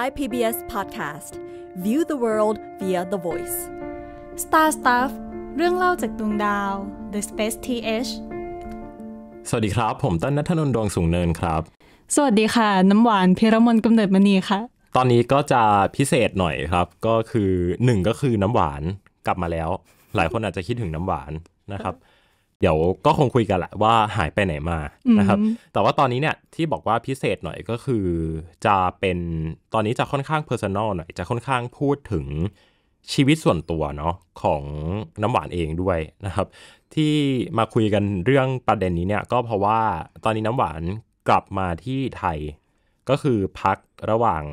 Thai PBS Podcast View the world via the voice Star Stuff เรื่องเล่าจากดวงดาว The Space TH สวัสดีครับ ผมต้นนัทนนท์ดวงสูงเนินครับ สวัสดีค่ะ น้ำหวานพิรมนกำเนิดมณีค่ะ ตอนนี้ก็จะพิเศษหน่อยครับ ก็คือหนึ่งก็คือน้ำหวานกลับมาแล้ว หลายคนอาจจะคิดถึงน้ำหวานนะครับเดี๋ยวก็คงคุยกันแหละว่าหายไปไหนมานะครับ แต่ว่าตอนนี้เนี่ยที่บอกว่าพิเศษหน่อยก็คือ จะเป็นตอนนี้จะค่อนข้างเพอร์ซันอลหน่อยจะค่อนข้างพูดถึงชีวิตส่วนตัวเนาะของน้ำหวานเองด้วยนะครับ ที่มาคุยกันเรื่องประเด็นนี้เนี่ย ก็เพราะว่าตอนนี้น้ำหวานกลับมาที่ไทยก็คือพักระหว่าง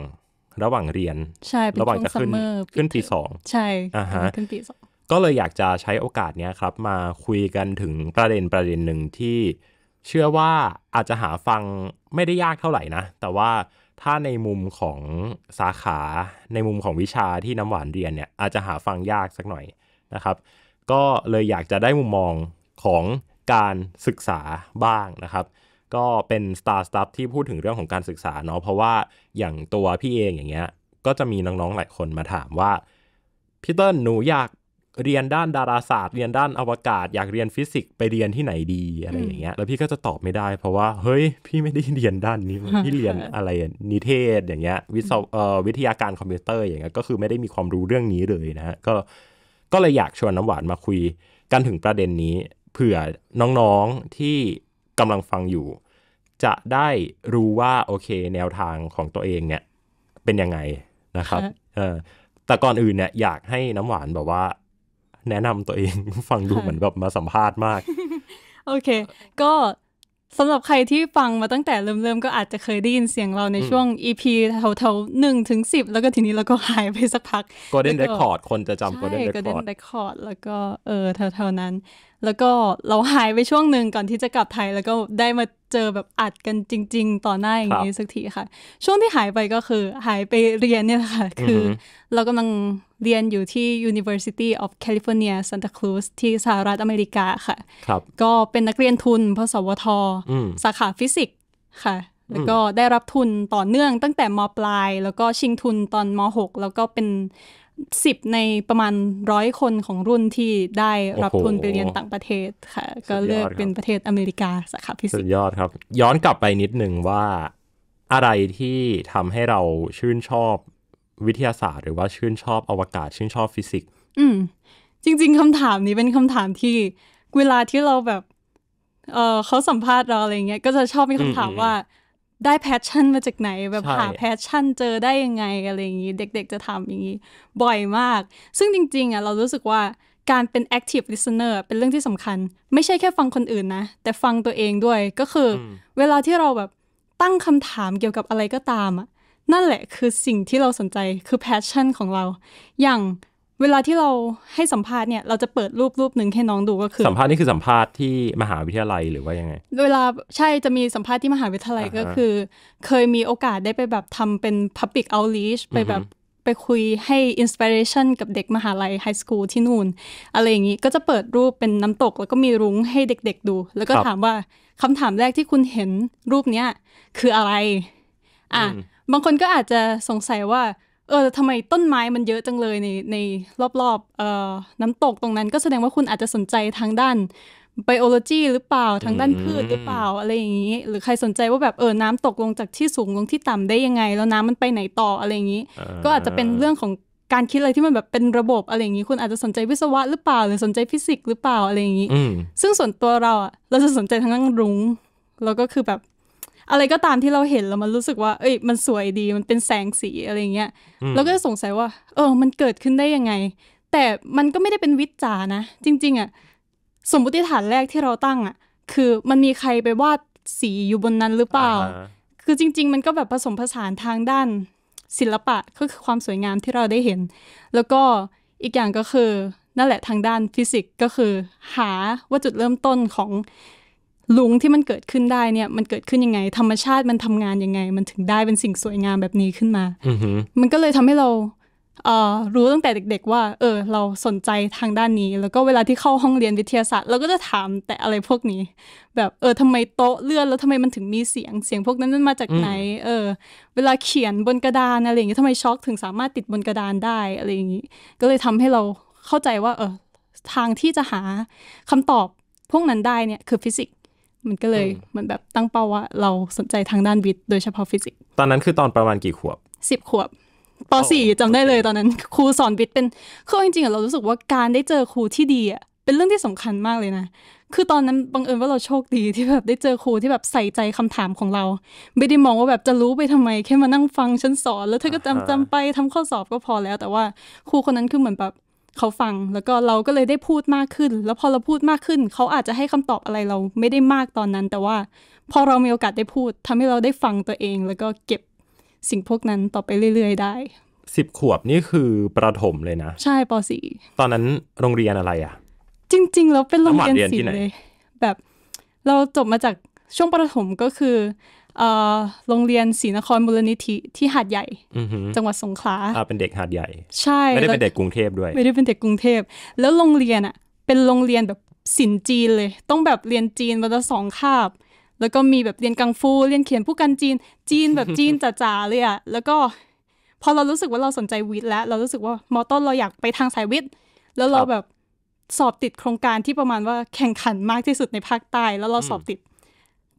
ระหว่างเรียนใช่ระหว่างจะขึ้นขึ้นปีสองใช่อ่าฮะขึ้นปีสองก็เลยอยากจะใช้โอกาสนี้ครับ มาคุยกันถึงประเด็นประเด็นหนึ่งที่เชื่อว่าอาจจะหาฟังไม่ได้ยากเท่าไหร่นะ แต่ว่าถ้าในมุมของสาขา ในมุมของวิชาที่น้ำหวานเรียนเนี่ยอาจจะหาฟังยากสักหน่อยนะครับ ก็เลยอยากจะได้มุมมองของการศึกษาบ้างนะครับ ก็เป็นสตาร์สต f f ที่พูดถึงเรื่องของการศึกษาเนาะเพราะว่าอย่างตัวพี่เองอย่างเงี้ยก็จะมีน้องๆหลายคนมาถามว่าพี่เติ้ลหนูอยากเรียนด้านดาราศาสตร์เรียนด้านอวกาศ อยากเรียนฟิสิกส์ไปเรียนที่ไหนดี อะไรอย่างเงี้ยแล้วพี่ก็จะตอบไม่ได้ เพราะว่าเฮ้ย พี่ไม่ได้เรียนด้านนี้ พี่เรียนอะไรนิเทศอย่างเงี้ยวิศววิทยาการคอมพิวเตอร์อย่างเงี้ยก็คือไม่ได้มีความรู้เรื่องนี้เลยนะฮะก็ก็เลยอยากชวนน้ำหวานมาคุย กันถึงประเด็นนี้ เผื่อน้องๆที่กำลังฟังอยู่ จะได้รู้ว่าโอเคแนวทางของตัวเองเนี่ยเป็นยังไงนะครับเออแต่ก่อนอื่นเนี่ยอยากให้น้ำหวานแบบว่าแนะนำตัวเองฟังดูเหมือนแบบมาสัมภาษณ์มาก โอเค ก็สำหรับใครที่ฟังมาตั้งแต่เริ่มๆก็อาจจะเคยได้ยินเสียงเราในช่วง EP เท่าๆหนึ่งถึงสิบแล้วก็ทีนี้เราก็หายไปสักพักกเด l น e n r คอร์ดคนจะจำก็ l ด้ n r e ค o r d g ดแล้วก็เออเท่าๆนั้น แล้วก็เราหายไปช่วงหนึ่งก่อนที่จะกลับไทยแล้วก็ได้มาเจอแบบอัดกันจริงๆ ต่อหน้าอย่างนี้สักทีค่ะ ช่วงที่หายไปก็คือหายไปเรียนเนี่ยค่ะ คือเรากำลังเรียนอยู่ที่ University of California Santa Cruz ที่สหรัฐอเมริกาค่ะ ครับ ก็เป็นนักเรียนทุนพสวท สาขาฟิสิกส์ค่ะ แล้วก็ได้รับทุนต่อเนื่องตั้งแต่มปลาย แล้วก็ชิงทุนตอนม .6 แล้วก็เป็นสิบในประมาณร้อยคนของรุ่นที่ได้รับทุนไปเรียนต่างประเทศค่ะ ก็เลือกเป็นประเทศอเมริกา สาขาฟิสิกส์ สุดยอดครับ ย้อนกลับไปนิดหนึ่งว่าอะไรที่ทำให้เราชื่นชอบวิทยาศาสตร์หรือว่าชื่นชอบอวกาศ ชื่นชอบฟิสิกส์อืมจริง ๆคำถามนี้เป็นคำถามที่เวลาที่เราแบบเออเขาสัมภาษณ์เราอะไรเงี้ยก็จะชอบมีคำถามว่าได้แพชชั่นมาจากไหนแบบหาแพชชั่นเจอได้ยังไงอะไรอย่างงี้เด็ก ๆจะทมอย่างงี้ บ่อยมาก ซึ่งจริงๆอ่ะเรารู้สึกว่าการเป็น active listener เป็นเรื่องที่สำคัญ ไม่ใช่แค่ฟังคนอื่นนะ แต่ฟังตัวเองด้วยก็คือเวลาที่เราแบบตั้งคำถามเกี่ยวกับอะไรก็ตามอ่ะนั่นแหละคือสิ่งที่เราสนใจคือแพชชั่น ของเรา อย่างเวลาที่เราให้สัมภาษณ์เนี่ยเราจะเปิดรูปรูปหนึ่งให้น้องดูก็คือ สัมภาษณ์นี่คือสัมภาษณ์ที่มหาวิทยาลัยหรือว่ายังไง เวลาใช่จะมีสัมภาษณ์ที่มหาวิทยาลัยก็คือ เคยมีโอกาสได้ไปแบบทำเป็น Public Outreach ไปแบบไปคุยให้อินสปิเรชันกับเด็กมหาลัยไฮสคูลที่นู่นอะไรอย่างนี้ ก็จะเปิดรูปเป็นน้ำตก แล้วก็มีรุ้งให้เด็ก ๆดู แล้วก็ถามว่าคำถามแรกที่คุณเห็นรูปเนี้ยคืออะไรอ่ะบางคนก็อาจจะสงสัยว่าเออทำไมต้นไม้มันเยอะจังเลยในในรอบๆเอ่อน้ำตกตรงนั้นก็แสดงว่าคุณอาจจะสนใจทางด้านไบโอโลจี หรือเปล่าทางด้านพืชหรือเปล่าอะไรอย่างนี้ หรือใครสนใจว่าแบบเออน้ำตกลงจากที่สูงลงที่ต่ำได้ยังไง แล้วน้ำมันไปไหนต่ออะไรอย่างนี้ ก็อาจจะเป็นเรื่องของการคิดอะไรที่มันแบบเป็นระบบอะไรอย่างนี้ คุณอาจจะสนใจวิศวะหรือเปล่าหรือสนใจฟิสิกส์หรือเปล่าอะไรอย่างนี้ซึ่งส่วนตัวเราอ่ะเราจะสนใจทางด้านรุ้งแล้วก็คือแบบอะไรก็ตามที่เราเห็นแล้วมันรู้สึกว่า เอ้ยมันสวยดีมันเป็นแสงสีอะไรเงี้ย แล้วก็สงสัยว่า เออมันเกิดขึ้นได้ยังไง แต่มันก็ไม่ได้เป็นวิจารนะ จริงๆอะ่ะสมมติฐานแรกที่เราตั้งอะ่ะคือมันมีใครไปวาดสีอยู่บนนั้นหรือเปล่า คือจริง ๆ มันก็แบบผสมผสานทางด้านศิลปะก็คือความสวยงามที่เราได้เห็น แล้วก็อีกอย่างก็คือนั่นแหละทางด้านฟิสิกส์ก็คือ หาว่าจุดเริ่มต้นของลุงที่มันเกิดขึ้นได้เนี่ยมันเกิดขึ้นยังไง ธรรมชาติมันทำงานยังไง มันถึงได้เป็นสิ่งสวยงามแบบนี้ขึ้นมามันก็เลยทำให้เรารู้ตั้งแต่เด็ก ๆ ว่า เออ เราสนใจทางด้านนี้ แล้วก็เวลาที่เข้าห้องเรียนวิทยาศาสตร์เราก็จะถามแต่อะไรพวกนี้ แบบ เออทำไมโต๊ะเลื่อน แล้วทำไมมันถึงมีเสียงเสียงพวกนั้นมันมาจากไหน เออเวลาเขียนบนกระดานอะไรอย่างเงี้ยทำไมช็อคถึง สามารถติดบนกระดานได้อะไรอย่างงี้ ก็เลยทำให้เราเข้าใจว่าเออทางที่จะหาคำตอบพวกนั้นได้เนี่ยคือฟิสิกสมันก็เลยมันแบบตั้งเป้าว่าเราสนใจทางด้านวิทย์โดยเฉพาะฟิสิกส์ตอนนั้นคือตอนประมาณกี่ขวบสิบขวบป .4 จำได้เลยตอนนั้นครูสอนวิทย์เป็นคือจริงๆเรารู้สึกว่าการได้เจอครูที่ดีอ่ะเป็นเรื่องที่สำคัญมากเลยนะ คือตอนนั้นบังเอิญว่าเราโชคดี ที่แบบได้เจอครูที่แบบใส่ใจคำถามของเรา ไม่ได้มองว่าแบบจะรู้ไปทำไมแค่มานั่งฟังฉันสอน แล้วเธอก็จำจำไปทำข้อสอบก็พอแล้ว แต่ว่าครูคนนั้นคือเหมือนแบบเขาฟังแล้วก็เราก็เลยได้พูดมากขึ้น แล้วพอเราพูดมากขึ้น เขาอาจจะให้คำตอบอะไรเราไม่ได้มากตอนนั้น แต่ว่าพอเรามีโอกาสได้พูด ทำให้เราได้ฟังตัวเอง แล้วก็เก็บสิ่งพวกนั้นต่อไปเรื่อยๆได้สิบขวบนี่คือประถมเลยนะ ใช่ปสี่ตอนนั้นโรงเรียนอะไรอะ่ะ จริงๆแล้วเป็นโรงเรียนศิลป์เลย แบบเราจบมาจากช่วงประถมก็คือโรงเรียนศรีนครมูลนิธิที่หาดใหญ่จังหวัดสงขลาอ่าเป็นเด็กหาดใหญ่ใช่ ไม่ได้เป็นเด็กกรุงเทพด้วย ไม่ได้เป็นเด็กกรุงเทพแล้วโรงเรียนอ่ะเป็นโรงเรียนแบบศิลป์จีนเลย ต้องแบบเรียนจีนวันละสองคาบแล้วก็มีแบบเรียนกังฟูเรียนเขียนผู้กันจีน จีนแบบจีนจ๋าๆเลยอ่ะแล้วก็ พอเรารู้สึกว่าเราสนใจวิทย์แล้วเรารู้สึกว่ามอต้นเราอยากไปทางสายวิทย์แล้วเราแบบสอบติดโครงการที่ประมาณว่าแข่งขันมากที่สุดในภาคใต้ แล้วเราสอบติด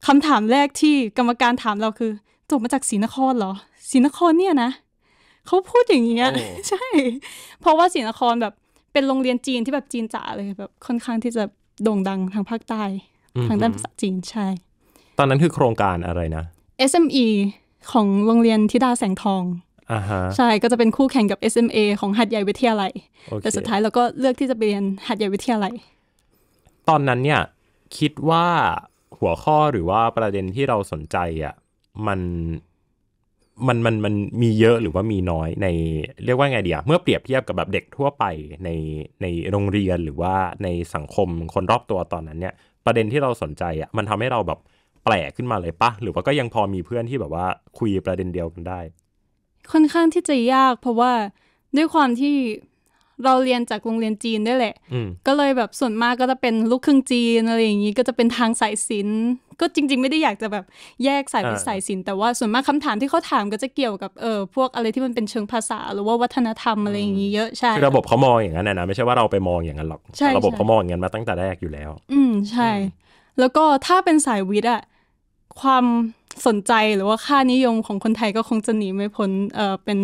คำถามแรกที่กรรมการถามเราคือจบมาจากศรีนครเหรอศรีนครเนี่ยนะเขาพูดอย่างเงี้ยใช่ เพราะว่าศรีนครแบบเป็นโรงเรียนจีนที่แบบจีนจ๋าเลยแบบค่อนข้างที่จะโด่งดังทางภาคใต้ทางด้านภาษาจีนใช่ ตอนนั้นคือโครงการอะไรนะ SME ของโรงเรียนทิดาแสงทองใช่ก็จะเป็นคู่แข่งกับ SMA ของหัดใหญ่วิทยาลัย okay. แต่สุดท้ายเราก็เลือกที่จะไปเรียนหัดใหญ่วิทยาลัยตอนนั้นเนี่ยคิดว่าหัวข้อหรือว่าประเด็นที่เราสนใจอะ่ะมันมันมันมันมีเยอะหรือว่ามีน้อย ในเรียกว่าไงเดียเมื่อเปรียบเทียบกับแบบเด็กทั่วไปในในโรงเรียนหรือว่าในสังคมคนรอบตัวตอนนั้นเนี่ยประเด็นที่เราสนใจอะ่ะมันทำให้เราแบบแปลกขึ้นมาเลยปะหรือว่าก็ยังพอมีเพื่อนที่แบบว่าคุยประเด็นเดียวกันได้ ค่อนข้างที่จะยากเพราะว่าด้วยความที่เราเรียนจากโรงเรียนจีนได้แหละก็เลยแบบส่วนมากก็จะเป็นลูกครึ่งจีนอะไรอย่างนี้ก็จะเป็นทางสายศิลป์ก็จริง ๆ ไม่ได้อยากจะแบบ แยกสายไปสายศิลป์แต่ว่าส่วนมากคำถามที่เขาถามก็จะเกี่ยวกับเออพวกอะไรที่มันเป็นเชิงภาษา หรือว่าวัฒนธรรมอะไรอย่างนี้เยอะใช่คือระบบเขามองอย่างนั้นนะไม่ใช่ว่าเราไปมองอย่างนั้นหรอกระบบเขามองอย่างนั้นมาตั้งแต่แรกอยู่แล้ว อืมใช่ แล้วก็ถ้าเป็นสายวิทย์อะความสนใจหรือว่าค่านิยมของคนไทยก็คงจะหนีไม่พ้นเป็น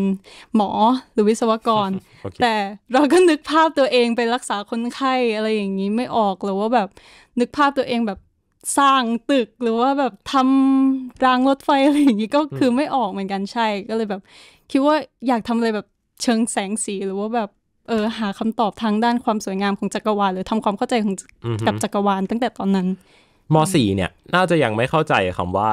หมอหรือวิศวกร แต่เราก็นึกภาพตัวเองไปรักษาคนไข้อะไรอย่างนี้ไม่ออกหรือว่าแบบนึกภาพตัวเองแบบสร้างตึกหรือว่าแบบทำรางรถไฟอะไรอย่างนี้ก็คือไม่ออกเหมือนกันใช่ ก็เลยแบบ คิดว่าอยากทำอะไรแบบเชิงแสงสี หรือว่าแบบเออหาคำตอบทางด้านความสวยงามของจักรวาลหรือทำความเข้าใจของกับจักรวาลตั้งแต่ตอนนั้นมสี่เนี่ยน่าจะยังไม่เข้าใจคำว่า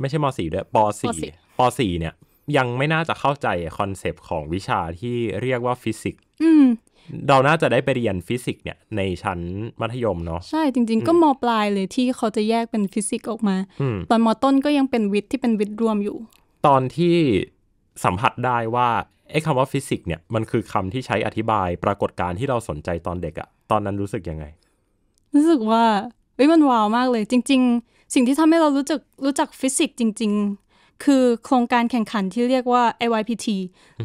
ไม่ใช่มสี่ด้วยปสี่ปสี่เนี่ย ยังไม่น่าจะเข้าใจคอนเซปต์ของวิชาที่เรียกว่าฟิสิกส์เราน่าจะได้ไปเรียนฟิสิกส์เนี่ย ในชั้นมัธยมเนาะใช่จริง ๆก็มปลายเลยที่เขาจะแยกเป็นฟิสิกส์ออกมา ตอนมต้นก็ยังเป็นวิทย์ที่เป็นวิทย์รวมอยู่ ตอนที่สัมผัสได้ว่าไอ้คำว่าฟิสิกส์เนี่ยมันคือคำที่ใช้อธิบายปรากฏการณ์ที่เราสนใจตอนเด็กอะตอนนั้นรู้สึกยังไง รู้สึกว่าเอ้ยมันว้าวมากเลย จริง ๆสิ่งที่ทำให้เรารู้จักรู้จักฟิสิกส์จริง ๆ คือโครงการแข่งขันที่เรียกว่า IYPT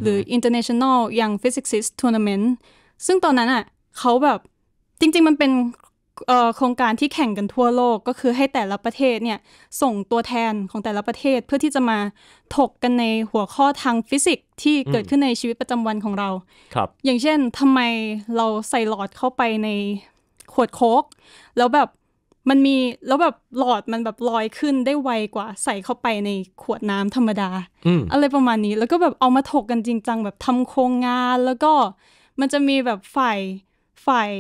หรือ International Young Physicist Tournament ซึ่งตอนนั้นอ่ะเขาแบบจริงๆมันเป็นโครงการที่แข่งกันทั่วโลกก็คือให้แต่ละประเทศเนี่ย ส่งตัวแทนของแต่ละประเทศเพื่อที่จะมาถกกันในหัวข้อทางฟิสิกส์ที่เกิดขึ้นในชีวิตประจำวันของเรา ครับ อย่างเช่นทำไมเราใส่หลอดเข้าไปในขวดโค้กแล้วแบบมันมีแล้วแบบหลอดมันแบบลอยขึ้นได้ไวกว่า ใส่เข้าไปในขวดน้ำธรรมดา อะไรประมาณนี้ แล้วก็แบบเอามาถกกันจริงจังแบบทำโครงงาน แล้วก็มันจะมีแบบฝ่ายฝ่าย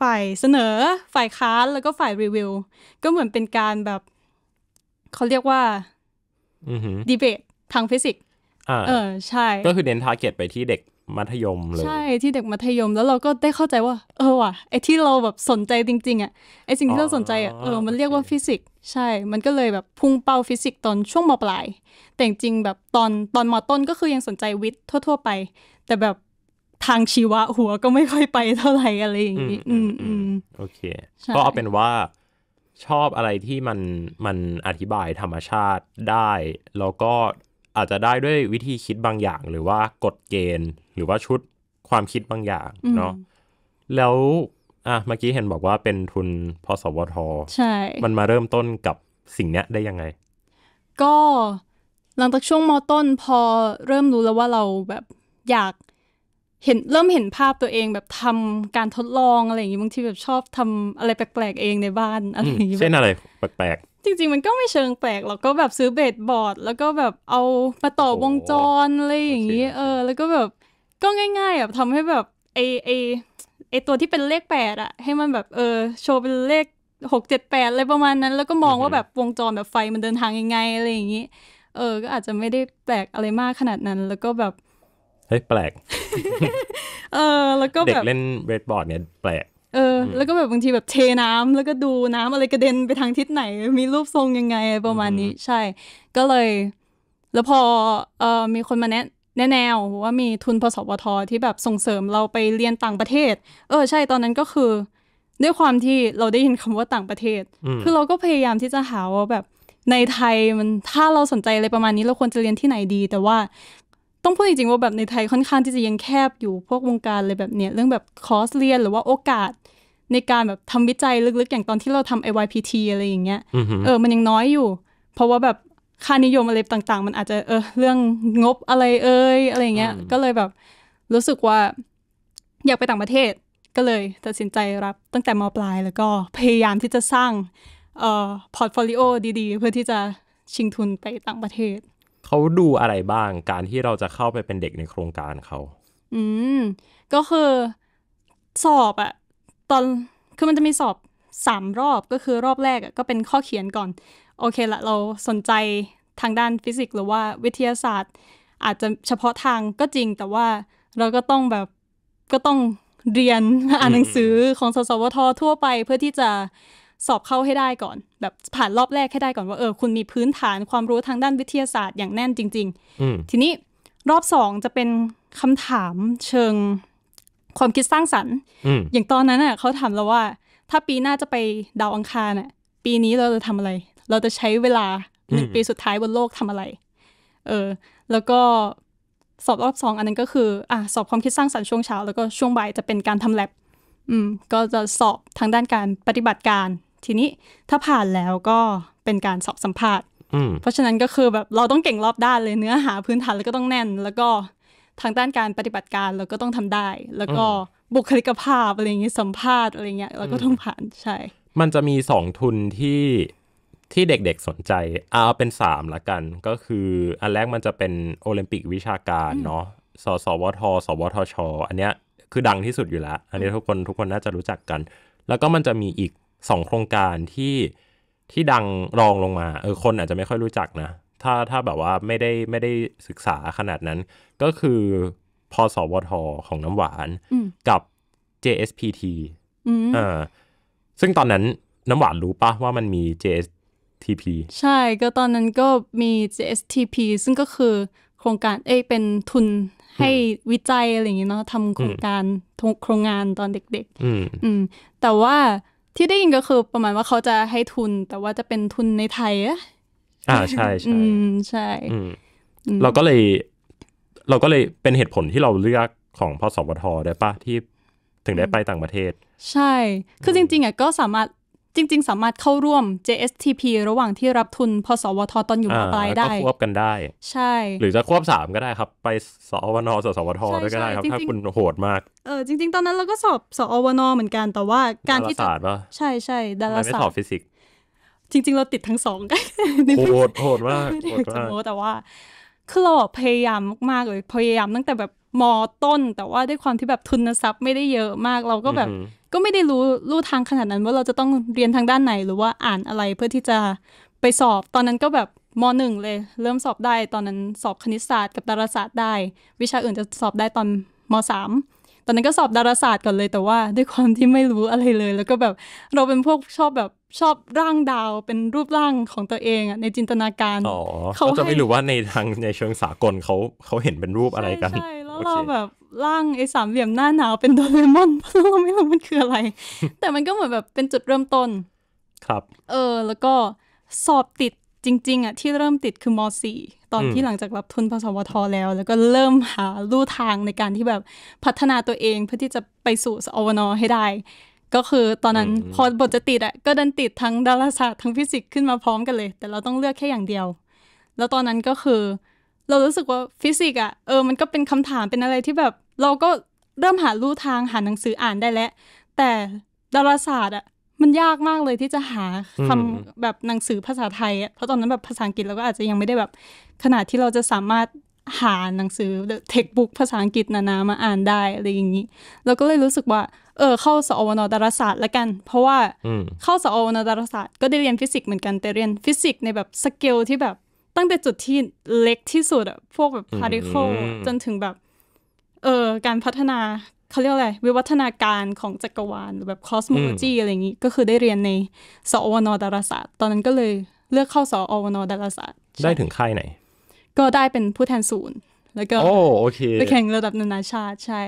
ฝ่ายเสนอ ฝ่ายค้านแล้วก็ฝ่ายรีวิว ก็เหมือนเป็นการแบบ เขาเรียกว่าดีเบต ทางฟิสิกส์ เออใช่ ก็คือเน้นทาร์เก็ตไปที่เด็กมัธยมเลยใช่ที่เด็กมัธยมแล้วเราก็ได้เข้าใจว่าเออว่ะไอ้ที่เราแบบสนใจจริง ๆ อ่ะไอ้สิ่งที่เราสนใจอ่ะเออมันเรียกว่าฟิสิกส์ใช่ มันก็เลยแบบพุ่งเป้าฟิสิกส์ตอนช่วงมปลาย แต่จริงแบบตอนตอนมต้นก็คือยังสนใจวิทย์ ทั่ว ๆ ไป แต่แบบทางชีวะหัวก็ไม่ค่อยไปเท่าไหร่อะไรอย่างนี้อืมอืมโอเคก็เอาเป็นว่าชอบอะไรที่มันมันอธิบายธรรมชาติได้แล้วก็อาจจะได้ด้วยวิธีคิดบางอย่างหรือว่ากฎเกณฑ์รือว่าชุดความคิดบางอย่างเนาะแล้วอ่ะเมื่อกี้เห็นบอกว่าเป็นทุนพสวทใช่ มันมาเริ่มต้นกับสิ่งเนี้ยได้ยังไง ก็หลังจากช่วงมต้นพอเริ่มรู้แล้วว่าเราแบบอยากเห็นเริ่มเห็นภาพตัวเองแบบทำการทดลองอะไรอย่างงี้บางทีแบบชอบทำอะไรแปลกๆเองในบ้านอะไรอย่างงี้เช่นอะไรแปลกๆจริง ๆ มันก็ไม่เชิงแปลกหรอกก็แบบซื้อเบสบอร์ดแล้วก็แบบเอามาต่อวงจรอะไรอย่างงี้เออ แล้วก็แบบก็ง่ายๆแบบทำให้แบบไอไอไอตัวที่เป็นเลขแปดอะให้มันแบบ เออ โชว์เป็นเลขหกเจ็ดแปดอะไรประมาณนั้น แล้วก็มองว่าแบบวงจรแบบไฟมันเดินทางยังไงอะไรอย่างนี้ เออ ก็อาจจะไม่ได้แปลกอะไรมากขนาดนั้น แล้วก็แบบเฮ้ย แปลก เออ แล้วก็แบบเด็กเล่นเรดบอร์ดเนี่ยแปลกเออ แล้วก็แบบบางทีแบบเทน้ำแล้วก็ดูน้ำอะไรกระเด็นไปทางทิศไหน มีรูปทรงยังไง ประมาณนี้ใช่ ก็เลย แล้วพอเออมีคนมาแนะแนวว่ามีทุนพสวทที่แบบส่งเสริมเราไปเรียนต่างประเทศ เออ ใช่ตอนนั้นก็คือด้วยความที่เราได้ยินคำว่าต่างประเทศคือเราก็พยายามที่จะหาว่าแบบในไทยมันถ้าเราสนใจอะไรประมาณนี้เราควรจะเรียนที่ไหนดี แต่ว่าต้องพูดจริงๆว่าแบบในไทยค่อนข้างที่จะยังแคบอยู่พวกวงการเลยแบบเนี้ยเรื่องแบบคอร์สเรียน หรือว่าโอกาส ในการแบบทำวิจัยลึกๆอย่างตอนที่เราทำ IYPT อะไรอย่างเงี้ยเออมันยังน้อยอยู่ เพราะว่าแบบค่านิยมอะไรต่าง ๆ มันอาจจะเออเรื่องงบอะไรเอ้ยอะไรเงี้ย ก็เลยแบบรู้สึกว่าอยากไปต่างประเทศ ก็เลยตัดสินใจรับตั้งแต่มปลาย แล้วก็พยายามที่จะสร้างเอ่อพอร์ตโฟลิโอดี ๆ เพื่อที่จะชิงทุนไปต่างประเทศเขาดูอะไรบ้างการที่เราจะเข้าไปเป็นเด็กในโครงการเขาอืมก็คือสอบอะตอนคือมันจะมีสอบสามรอบก็คือรอบแรกก็เป็นข้อเขียนก่อนโอเคละเราสนใจทางด้านฟิสิกส์หรือว่าวิทยาศาสตร์ อาจจะเฉพาะทางก็จริง แต่ว่าเราก็ต้องแบบก็ต้องเรียนอ่านหนังสือของสสวททั่วไป เพื่อที่จะสอบเข้าให้ได้ก่อนแบบผ่านรอบแรกให้ได้ก่อนว่าเออ คุณมีพื้นฐานความรู้ทางด้านวิทยาศาสตร์อย่างแน่นจริงๆทีนี้รอบสองจะเป็นคำถามเชิงความคิดสร้างสรรค์อย่างตอนนั้นอ่ะเขาถามเราว่า ถ้าปีหน้าจะไปดาวอังคารน่ะปีนี้เราจะทำอะไรเราจะใช้เวลาหนึ่งปีสุดท้ายบนโลกทำอะไร เออ แล้วก็สอบรอบสองอันนั้นก็คืออ่ะสอบความคิดสร้างสรรค์ช่วงเช้าแล้วก็ช่วงบ่ายจะเป็นการทำแลบอืม ก็จะสอบทางด้านการปฏิบัติการ ทีนี้ถ้าผ่านแล้วก็เป็นการสอบสัมภาษณ์เพราะฉะนั้นก็คือแบบเราต้องเก่งรอบด้านเลยเนื้อหาพื้นฐานแล้วก็ต้องแน่น แล้วก็ทางด้านการปฏิบัติการเราก็ต้องทำได้ แล้วก็บุคลิกภาพอะไรอย่างงี้สัมภาษณ์อะไรเงี้ยเราก็ต้องผ่านใช่ มันจะมีสองทุนที่ที่เด็กๆสนใจ เอาเป็น3ละกัน ก็คือ อันแรกมันจะเป็นโอลิมปิกวิชาการเนาะ สสวทสวทช อันเนี้ยคือดังที่สุดอยู่แล้ว อันนี้ทุกคนทุกคนน่าจะรู้จักกัน แล้วก็มันจะมีอีก 2 โครงการที่ที่ดังรองลงมา เออคนอาจจะไม่ค่อยรู้จักนะ ถ้าถ้าแบบว่าไม่ได้ไม่ได้ศึกษาขนาดนั้น ก็คือ พอสวท ของน้ำหวาน กับ JSPT อ่าซึ่งตอนนั้นน้ำหวานรู้ปะว่ามันมี JS TP ใช่ก็ตอนนั้นก็มี JSTP ซึ่งก็คือโครงการเอ้เป็นทุนให้วิจัยอะไรอย่างเงี้เนาะทำโครงการโครงงานตอนเด็กๆแต่ว่าที่ได้ยินก็คือประมาณว่าเขาจะให้ทุนแต่ว่าจะเป็นทุนในไทยอ่ะอ่าใช่ใช่ใช่เราก็เลยเราก็เลยเป็นเหตุผลที่เราเลือกของพสวทได้ปะที่ถึงได้ไปต่างประเทศ ใช่ คือจริง ๆอ่ะก็สามารถจริง ๆ สามารถเข้าร่วม JSTP ระหว่างที่รับทุนพสวทตอนอยู่มปลายได้ก็ควบกันได้ ใช่ หรือจะควบสามก็ได้ครับ ไปสอวนสสวทก็ได้ครับ ถ้าคุณโหดมากเออจริงๆ ตอนนั้นเราก็สอบสอวนเหมือนกัน แต่ว่า การที่่ะใช่ใช่ดาราศาสตร์ ไม่สอบฟิสิกส์ จริง ๆ เราติดทั้งสองโหดโหดมาก โหดมากแต่ว่า คือเราพยายามมากเลยพยายามตั้งแต่แบบมต้น แต่ว่าด้วยความที่แบบทุนทรัพย์ ไม่ได้เยอะมากเราก็แบบก็ไม่ได้รู้รู้ทางขนาดนั้นว่าเราจะต้องเรียนทางด้านไหนหรือว่าอ่านอะไรเพื่อที่จะไปสอบ ตอนนั้นก็แบบมหนึ่งเลย เริ่มสอบได้ตอนนั้นสอบคณิตศาสตร์กับดาราศาสตร์ได้ วิชาอื่นจะสอบได้ตอนมสามตอนนั้นก็สอบดาราศาสตร์ก่อนเลย แต่ว่าด้วยความที่ไม่รู้อะไรเลย แล้วก็แบบเราเป็นพวกชอบแบบชอบร่างดาวเป็นรูปร่างของตัวเองอะในจินตนาการเขาจะไม่รู้ว่าในทางในเชิงสากลเขาเขาเห็นเป็นรูปอะไรกันใช่แล้วเราแบบร่างไอ้สามเหลี่ยมหน้าหนาว เป็นโดเรมอนเพราะเราไม่รู้มันคืออะไร แต่มันก็เหมือนแบบเป็นจุดเริ่มต้น ครับ เออ แล้วก็สอบติดจริง ๆอ่ะที่เริ่มติดคือม .4 ตอนที่หลังจากรับทุนพสวทแล้ว แล้วก็เริ่มหาลู่ทางในการที่แบบพัฒนาตัวเองเพื่อที่จะไปสู่สอวนให้ได้ ก็คือตอนนั้นพอบทจะติดอ่ะก็ดันติดทั้งดาราศาสตร์ทั้งฟิสิกส์ขึ้นมาพร้อมกันเลย แต่เราต้องเลือกแค่อย่างเดียว แล้วตอนนั้นก็คือเรารู้สึกว่าฟิสิกส์อ่ะเออมันก็เป็นคำถามเป็นอะไรที่แบบเราก็เริ่มหาลู่ทางหาหนังสืออ่านได้แล้วแต่ดาราศาสตร์อ่ะมันยากมากเลยที่จะหาคำแบบหนังสือภาษาไทยอ่ะเพราะตอนนั้นแบบภาษาอังกฤษเราก็อาจจะยังไม่ได้แบบขนาดที่เราจะสามารถหาหนังสือเทคบุ๊กภาษาอังกฤษนานามาอ่านได้อะไรอย่างนี้เราก็เลยรู้สึกว่าเออเข้าสอวนดาราศาสตร์ละกันเพราะว่าเข้าสอวนดาราศาสตร์ ก็ได้เรียนฟิสิกส์เหมือนกันแต่เรียนฟิสิกส์ในแบบสเกลที่แบบตั้งแต่จุดที่เล็กที่สุดอะพวกแบบพาร์ติเคิลจนถึงแบบเออการพัฒนาเขาเรียกอะไรวิวัฒนาการของจักรวาลหรือแบบคอสโมโลจีอะไรอย่างนี้ ก็คือได้เรียนในสอวนดาราศาสตร์ ตอนนั้นก็เลยเลือกเข้าสอวนดาราศาสตร์ ได้ถึงค่ายไหนก็ได้เป็นผู้แทนศูนย์ แล้วก็ไปแข่งระดับนานาชาติใช่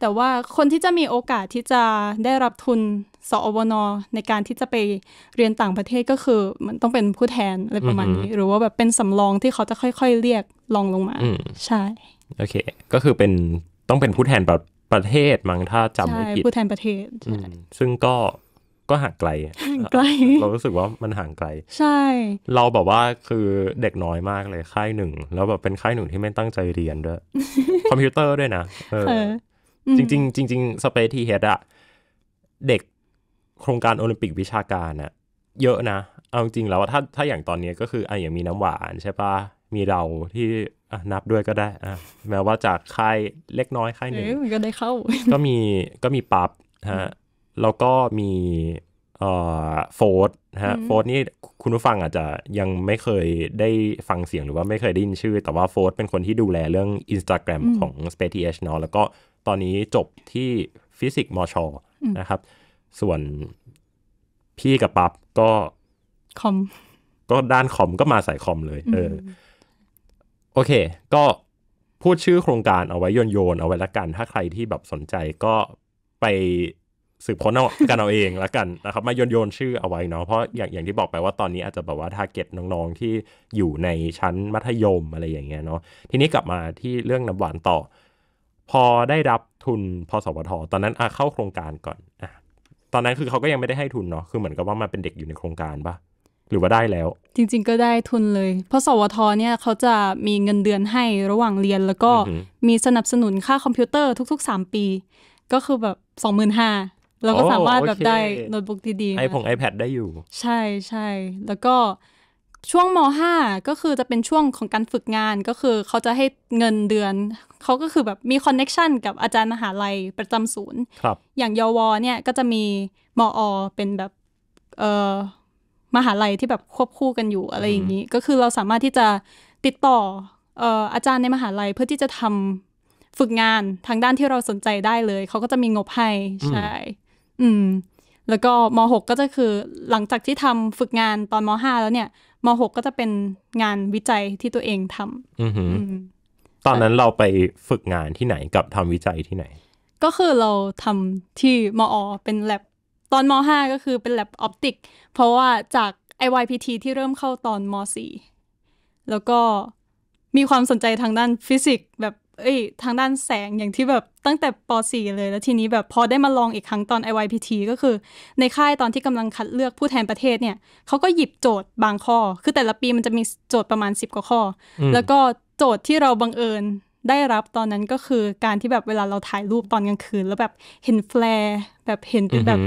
แต่ว่าคนที่จะมีโอกาสที่จะได้รับทุนสอวนในการที่จะไปเรียนต่างประเทศก็คือ มันต้องเป็นผู้แทนอะไรประมาณนี้หรือว่าแบบเป็นสำรองที่เขาจะค่อยๆเรียกรองลงมาใช่โอเค ก็คือเป็นต้องเป็นผู้แทนประประเทศมั้งถ้าจำไม่ผิดผู้แทนประเทศซึ่งก็ก็ห่างไกลห่างไกล เรารู้สึกว่ามันห่างไกล ใช่ เราแบบว่าคือเด็กน้อยมากเลยค่ายหนึ่งแล้วแบบเป็นค่ายหนึ่งที่ไม่ตั้งใจเรียนด้วยคอมพิวเตอร์ด้วยนะจริงจริงจริงสเปซทีเฮดอะเด็กโครงการโอลิมปิกวิชาการ่ะเยอะนะ เอาจริงแล้วถ้าถ้าอย่างตอนนี้ก็คืออ่ะอย่างมีน้ำหวานใช่ปะมีเราที่นับด้วยก็ได้อ่ะแม้ว่าจากค่ายเล็กน้อยค่ายหนึ่งก็ได้เข้า ก็มีก็มีปั๊บฮะ แล้วก็มีเอ่อโฟด์ฮะโฟดนี่คุณผู้ฟังอาจจะยังไม่เคยได้ฟังเสียงหรือว่าไม่เคยได้ยินชื่อแต่ว่าโฟดเป็นคนที่ดูแลเรื่อง Instagram ของ Space TH เนาะแล้วก็ตอนนี้จบที่ฟิสิกส์มอชนะครับส่วนพี่กับปั๊บก็คอมก็ด้านคอมก็มาใส่คอมเลย เออ โอเค ก็พูดชื่อโครงการเอาไว้โยนโยนเอาไว้ละกัน ถ้าใครที่แบบสนใจก็ไปสืบค้นเอากันเอาเองละกันนะครับมาโยนโยนชื่อเอาไว้เนาะเพราะอย่างอย่างที่บอกไปว่าตอนนี้อาจจะแบบว่าทาร์เก็ตน้อง ๆ ที่อยู่ในชั้นมัธยมอะไรอย่างเงี้ยเนาะทีนี้กลับมาที่เรื่องน้ำหวานต่อ พอได้รับทุนพสวทตอนนั้นอาเข้าโครงการก่อนตอนนั้นคือเขาก็ยังไม่ได้ให้ทุนเนาะคือเหมือนกับว่ามาเป็นเด็กอยู่ในโครงการปะหรือว่าได้แล้ว จริงๆก็ได้ทุนเลย เพราะสวทเนี่ยเขาจะมีเงินเดือนให้ระหว่างเรียน แล้วก็มีสนับสนุนค่าคอมพิวเตอร์ทุก ๆ 3 ปี ก็คือแบบสองหมื่นห้าเราก็สามารถแบบได้โน้ตบุ๊กดีๆไอพง iPad ได้อยู่ ใช่ใช่แล้วก็ช่วงม .5 ก็คือจะเป็นช่วงของการฝึกงานก็คือเขาจะให้เงินเดือนเขาก็คือแบบมีคอนเน็ชันกับอาจารย์มหาลัย ประจำศูนย์อย่างยวเนี่ย ก็จะมีมออเป็นแบบ เออมหาลัยที่แบบควบคู่กันอยู่อะไรอย่างนี้ ก็คือเราสามารถที่จะติดต่อเอออาจารย์ในมหาลัยเพื่อที่จะทำฝึกงานทางด้านที่เราสนใจได้เลย เขาก็จะมีงบให้ ใช่ อืม แล้วก็มหกก็จะคือหลังจากที่ทำฝึกงานตอนมห้าแล้วเนี่ยมหกก็จะเป็นงานวิจัยที่ตัวเองทำตอนนั้นเราไปฝึกงานที่ไหนกับทำวิจัยที่ไหน ก็คือเราทำที่มอ เป็นแลบ ตอนมห้าก็คือเป็นแลบออปติก เพราะว่าจาก IYPT ที่เริ่มเข้าตอนมสแล้วก็มีความสนใจทางด้านฟิสิกส์แบบเอ้ยทางด้านแสงอย่างที่แบบตั้งแต่ป .4 เลยแล้วทีนี้แบบพอได้มาลองอีกครั้งตอน IYPT ก็คือ ในค่ายตอนที่กำลังคัดเลือกผู้แทนประเทศเนี่ยเขาก็หยิบโจทย์บางข้อ คือแต่ละปีมันจะมีโจทย์ประมาณ 10กว่าข้อ แล้วก็โจทย์ที่เราบังเอิญได้รับตอนนั้นก็คือการที่แบบเวลาเราถ่ายรูปตอนกลางคืนแล้วแบบเห็นแฟลร์แบบเห็นเป็นแบบ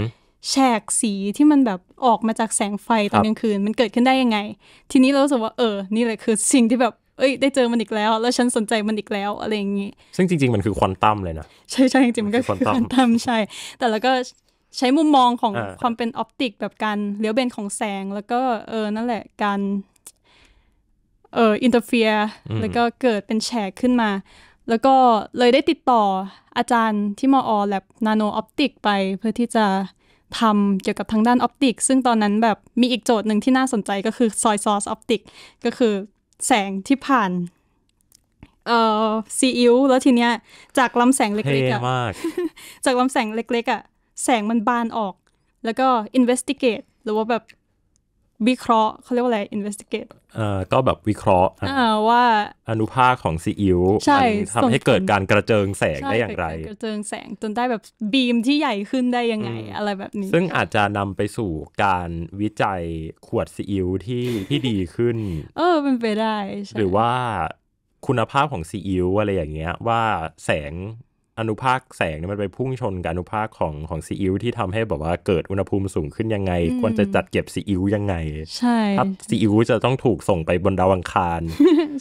แฉกสีที่มันแบบออกมาจากแสงไฟตอนกลางคืน มันเกิดขึ้นได้ยังไง ทีนี้เราสึกว่าเออนี่แหละคือสิ่งที่แบบเอ้ย ได้เจอมันอีกแล้ว แล้วฉันสนใจมันอีกแล้วอะไรอย่างงี้ ซึ่งจริงๆมันคือควอนตัมเลยนะ ใช่ใช่จริงๆมันก็คือควอนตัมใช่ แต่แล้วก็ใช้มุมมองของความเป็นออปติกแบบการเลี้ยวเบนของแสง แล้วก็เออนั่นแหละการเอออินเตอร์เฟียร์ แล้วก็เกิดเป็นแฉกขึ้นมา แล้วก็เลยได้ติดต่ออาจารย์ที่มออ แลบนาโนออปติกไปเพื่อที่จะทำเกี่ยวกับทางด้านออปติก ซึ่งตอนนั้นแบบมีอีกโจทย์หนึ่งที่น่าสนใจก็คือซอยซอสออปติกก็คือแสงที่ผ่าน เอ่อซีอิ๊วแล้วทีเนี้ยจากลำแสงเล็กๆอะจากลำแสงเล็กๆอะแสงมันบานออก แล้วก็ investigate หรือว่าแบบวิเคราะห์เขาเรียกว่าอะไร investigate ก็แบบวิเคราะห์ว่าอนุภาคของซีอิ๊วทำให้เกิดการกระเจิงแสงได้อย่างไรกระเจิงแสงจนได้แบบบีมที่ใหญ่ขึ้นได้ยังไงอะไรแบบนี้ ซึ่งอาจจะนำไปสู่การวิจัยขวดซีอิ๊วที่ที่ดีขึ้นเออเป็นไปได้ หรือว่าคุณภาพของซีอิ๊วอะไรอย่างเงี้ยว่าแสงอนุภาคแสงเนี่ยมันไปพุ่งชนกับอนุภาคของของซีอิ๊วที่ทำให้แบบว่าเกิดอุณหภูมิสูงขึ้นยังไง ควรจะจัดเก็บซีอิ๊วยังไง ใช่ถ้าซีอิ๊วจะต้องถูกส่งไปบนดาวอังคาร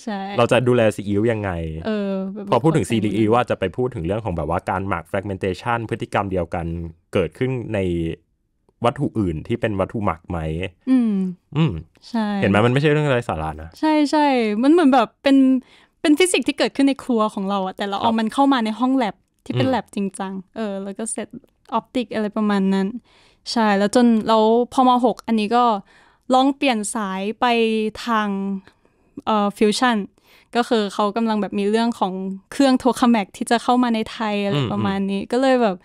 ใช่ เราจะดูแลซีอิ๊วยังไงเออพอพูดถึงซีอิ๊วว่าจะไปพูดถึงเรื่องของแบบว่าการหมัก fragmentation พฤติกรรมเดียวกันเกิดขึ้นในวัตถุอื่นที่เป็นวัตถุหมักไหมอืมอืมใช่เห็นไหมมันไม่ใช่เรื่องอะไรสาระนะใช่ใช่มันเหมือนแบบเป็นเป็นฟิสิกส์ที่เกิดขึ้นในครัวของเราอะแต่เราเอามันเข้ามาในห้องแลบที่เป็นแลบจริงจังเออ แล้วก็เสร็จออปติกอะไรประมาณนั้น ใช่แล้วจนเราพอมหกอันนี้ก็ลองเปลี่ยนสายไปทางเอ่อฟิวชั่นก็คือเขากำลังแบบมีเรื่องของเครื่องโทรคาแมกที่จะเข้ามาในไทยอะไรประมาณนี้ ก็เลยแบบ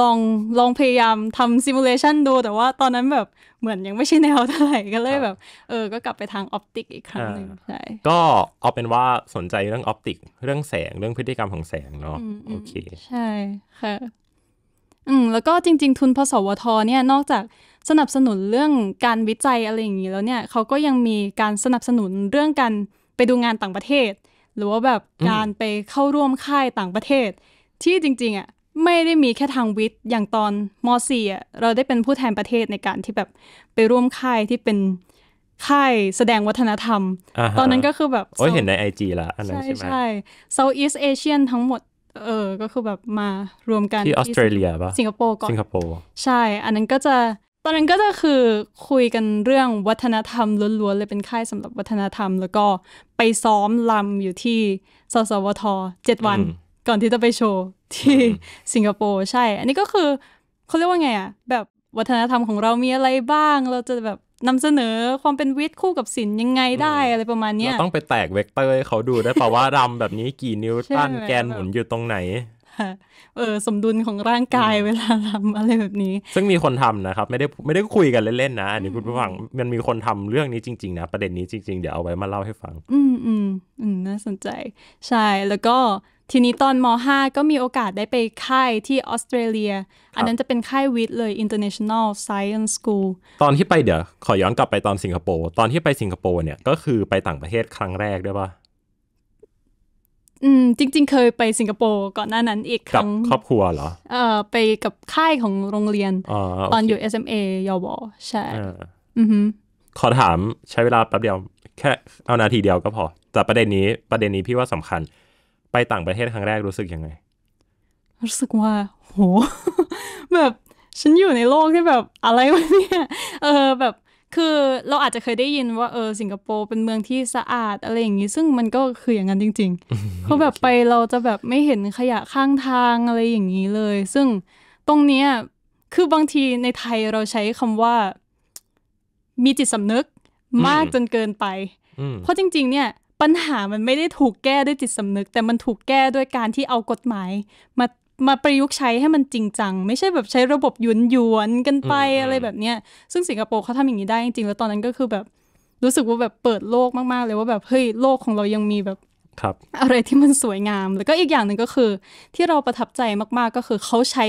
ลองลองพยายามทำซิมูเลชันดูแต่ว่าตอนนั้นแบบเหมือนยังไม่ใช่แนวเท่าไหร่ ก็เลยแบบเออก็กลับไปทางออปติกอีกครั้งหนึ่งใช่ก็เอาเป็นว่าสนใจเรื่องออปติกเรื่องแสงเรื่องพฤติกรรมของแสงเนาะโอเคใช่ ค่ะอืมแล้วก็จริง ๆ ทุนพสวทเนี่ยนอกจากสนับสนุนเรื่องการวิจัยอะไรอย่างนี้แล้วเนี่ยเขาก็ยังมีการสนับสนุนเรื่องการไปดูงานต่างประเทศ หรือว่าแบบการไปเข้าร่วมค่ายต่างประเทศที่จริงๆอ่ะไม่ได้มีแค่ทางวิทย์อย่างตอนม .4 อ่ะเราได้เป็นผู้แทนประเทศในการที่แบบไปร่วมค่ายที่เป็นค่ายแสดงวัฒนธรรม ตอนนั้นก็คือแบบโอ้ยเห็นในไอจีละใช่ใช่ไหมใช่ Southeast Asian ทั้งหมดเออก็คือแบบมารวมกันที่ออสเตรเลียป่ะสิงคโปร์ก่อนสิงคโปร์ ใช่ อันนั้นก็จะตอนนั้นก็จะคือคุยกันเรื่องวัฒนธรรมล้วนๆเลยเป็นค่ายสำหรับวัฒนธรรม แล้วก็ไปซ้อมลำอยู่ที่สสวทเจ็ดวันก่อนที่จะไปโชว์ ที่สิงคโปร์ใช่ อันนี้ก็คือเขาเรียกว่าไงอะแบบวัฒนธรรมของเรามีอะไรบ้าง เราจะแบบนำเสนอความเป็นวิทย์คู่กับศิลป์ยังไงได้อะไรประมาณเนี้ยเราต้องไปแตกเวกเตอร์ให้เขาดูได้ป่าว่าดำแบบนี้กี่นิวตันแกนหมุนอยู่ตรงไหนเออสมดุลของร่างกายเวลาทำอะไรแบบนี้ ซึ่งมีคนทำนะครับไม่ได้ไม่ได้คุยกันเล่นๆนะอันนี้คุณผู้ฟังมันมีคนทำเรื่องนี้จริงๆนะ ประเด็นนี้จริงๆ เดี๋ยวเอาไว้มาเล่าให้ฟัง อืมอืมอืมน่าสนใจ ใช่แล้วก็ทีนี้ตอนม .5 ก็มีโอกาสได้ไปค่ายที่ออสเตรเลีย อันนั้นจะเป็นค่ายวิทย์เลย International Science School ตอนที่ไปเดี๋ยว ขอย้อนกลับไปตอนสิงคโปร์ตอนที่ไปสิงคโปร์เนี่ยก็คือไปต่างประเทศครั้งแรกด้วยปะอืมจริงๆ เคยไปสิงคโปร์ก่อนหน้านั้นอีกครั้งครอบครัวเหรอ เอ่อไปกับค่ายของโรงเรียนอตอนอยู่ SMA ยบใช่อือฮึขอถามใช้เวลาแป๊บเดียว แค่เอานาทีเดียวก็พอ แต่ประเด็นนี้ประเด็นนี้พี่ว่าสำคัญ ไปต่างประเทศครั้งแรกรู้สึกยังไงรู้สึกว่า โห แบบ ฉันอยู่ในโลกที่แบบอะไรวะเนี่ยเออ แบบคือเราอาจจะเคยได้ยินว่าเออสิงคโปร์เป็นเมืองที่สะอาดอะไรอย่างนี้ ซึ่งมันก็คืออย่างนั้นจริงๆ เพราะแบบไปเราจะแบบไม่เห็นขยะข้างทางอะไรอย่างนี้เลย ซึ่งตรงเนี้ยคือบางทีในไทยเราใช้คำว่ามีจิตสำนึกมากจนเกินไป เพราะจริง ๆ เนี่ยปัญหามันไม่ได้ถูกแก้ด้วยจิตสำนึก แต่มันถูกแก้ด้วยการที่เอากฎหมายมามาประยุกต์ใช้ให้มันจริงจัง ไม่ใช่แบบใช้ระบบยุนยวนกันไป อะไรแบบเนี้ยซึ่งสิงคโปร์เขาทำอย่างนี้ได้ จริงๆแล้วตอนนั้นก็คือแบบรู้สึกว่าแบบเปิดโลกมากๆเลยว่าแบบเฮ้ยโลกของเรายังมีแบบครับ อะไรที่มันสวยงาม แล้วก็อีกอย่างหนึ่งก็คือ ที่เราประทับใจมากๆก็คือเขาใช้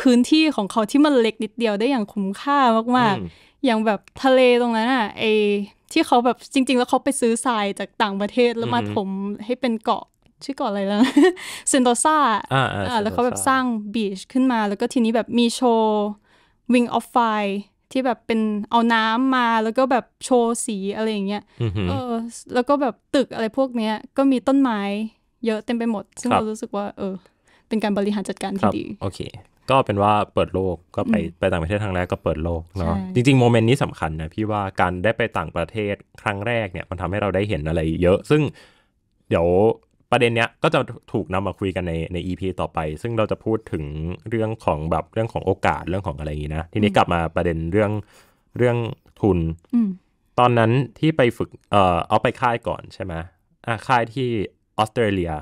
พื้นที่ของเขาที่มันเล็กนิดเดียวได้อย่างคุ้มค่ามากๆอย่างแบบทะเลตรงนั้นอ่ะไอที่เขาแบบจริง ๆ แล้วเขาไปซื้อทรายจากต่างประเทศแล้วมาถมให้เป็นเกาะชื่อก่อนอะไรแล้วเซนโตซาอ่าแล้วเขาแบบสร้างบีชขึ้นมา แล้วก็ทีนี้แบบมีโชว์ Wing of Fire ที่แบบเป็นเอาน้ำมาแล้วก็แบบโชว์สีอะไรอย่างเงี้ยเออ แล้วก็แบบตึกอะไรพวกเนี้ยก็มีต้นไม้เยอะเต็มไปหมด ซึ่งเรารู้สึกว่า เออ เป็นการบริหารจัดการที่ดีโอเค ก็เป็นว่าเปิดโลกก็ไปไปต่างประเทศครั้งแรกก็เปิดโลกเนาะจริงๆ โมเมนต์นี้สำคัญนะพี่ว่าการได้ไปต่างประเทศครั้งแรกเนี่ยมันทำให้เราได้เห็นอะไร เยอะซึ่งเดี๋ยวประเด็นเนี้ยก็จะถูกนำมาคุยกันในใน EP ต่อไป ซึ่งเราจะพูดถึงเรื่องของแบบเรื่องของโอกาสเรื่องของอะไรอย่างนี้นะ ทีนี้กลับมาประเด็นเรื่องเรื่องทุนตอนนั้นที่ไปฝึกเอ่อเอาไปค่ายก่อนใช่ไหมอ่ะค่ายที่ออสเตรเลีย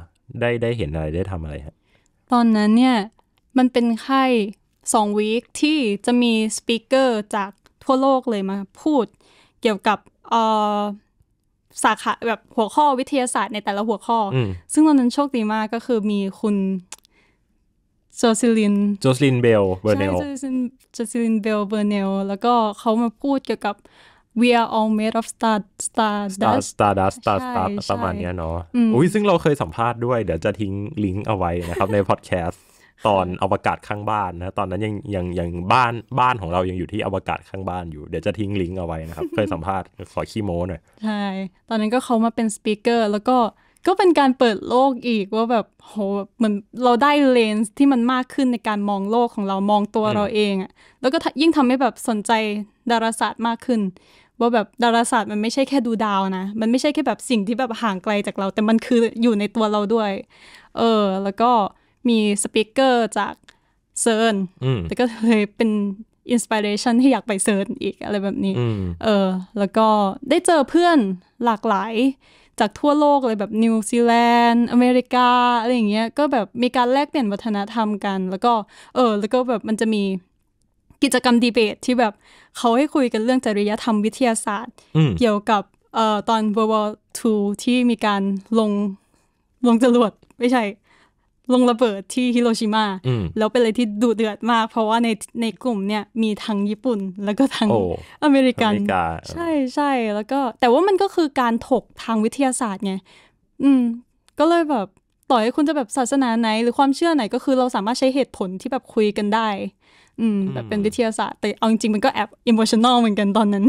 ได้ได้เห็นอะไรได้ทำอะไรฮะตอนนั้นเนี่ยมันเป็นค่ายสองวีคที่จะมีสปีกเกอร์จากทั่วโลกเลยมาพูด เกี่ยวกับเอ่อสาขาแบบหัวข้อวิทยาศาสตร์ในแต่ละหัวข้อ ซึ่งตอนนั้นโชคดีมากก็คือมีคุณโจซิลินโจซิลินเบลเบอร์เนลใช่โจซิลินเบลเบอร์เนลแล้วก็เขามาพูดเกี่ยวกับ we are all made of star star dust star dust star star ประมาณนี้เนาะอุ้ยซึ่งเราเคยสัมภาษณ์ด้วย เดี๋ยวจะทิ้งลิงก์เอาไว้นะครับในพอดแคสต์ตอนอวกาศข้างบ้านนะ ตอนนั้นยังยังยังบ้านบ้านของเรายังอยู่ที่อวกาศข้างบ้านอยู่เดี๋ยวจะทิ้งลิงก์เอาไว้นะครับเคยสัมภาษณ์ขอขี้โม้หน่อย ใช่ ตอนนั้นก็เขามาเป็นสปีกเกอร์แล้วก็ก็เป็นการเปิดโลกอีกว่าแบบโหเหมือนเราได้เลนส์ที่มันมากขึ้นในการมองโลกของเรามองตัวเราเองอะแล้วก็ยิ่งทำให้แบบสนใจดาราศาสตร์มากขึ้น ว่าแบบดาราศาสตร์มันไม่ใช่แค่ดูดาวนะมันไม่ใช่แค่แบบสิ่งที่แบบห่างไกลจากเรา แต่มันคืออยู่ในตัวเราด้วย เออแล้วก็มีสปิเกอร์จากเซิร์นแต่ก็เลยเป็นอินสปิเรชันที่อยากไปเซิร์นอีกอะไรแบบนี้เออแล้วก็ได้เจอเพื่อนหลากหลาย จากทั่วโลกเลยแบบนิวซีแลนด์อเมริกาอะไรอย่างเงี้ยก็แบบมีการแลกเปลี่ยนวัฒนธรรมกัน แล้วก็เออแล้วก็แบบมันจะมีกิจกรรมดีเบตที่แบบเขาให้คุยกันเรื่องจริยธรรมวิทยาศาสตร์ เกี่ยวกับเอ่อตอน World War II ที่มีการลงลงจรวดไม่ใช่ลงระเบิดที่ฮิโรชิมา แล้วเป็นอะไรที่ดุเดือดมาก เพราะว่าในในกลุ่มเนี่ย มีทั้งญี่ปุ่นแล้วก็ทั้งอเมริกัน ใช่ใช่แล้วก็ แต่ว่ามันก็คือการถกทางวิทยาศาสตร์ไงอืม ก็เลยแบบต่อให้คุณจะแบบศาสนาไหน หรือความเชื่อไหนก็คือเราสามารถใช้เหตุผลที่แบบคุยกันได้ อืมแบบเป็นวิทยาศาสตร์แต่เอาจริงๆมันก็แอบอิมมชันแนลเหมือนกันตอนนั้น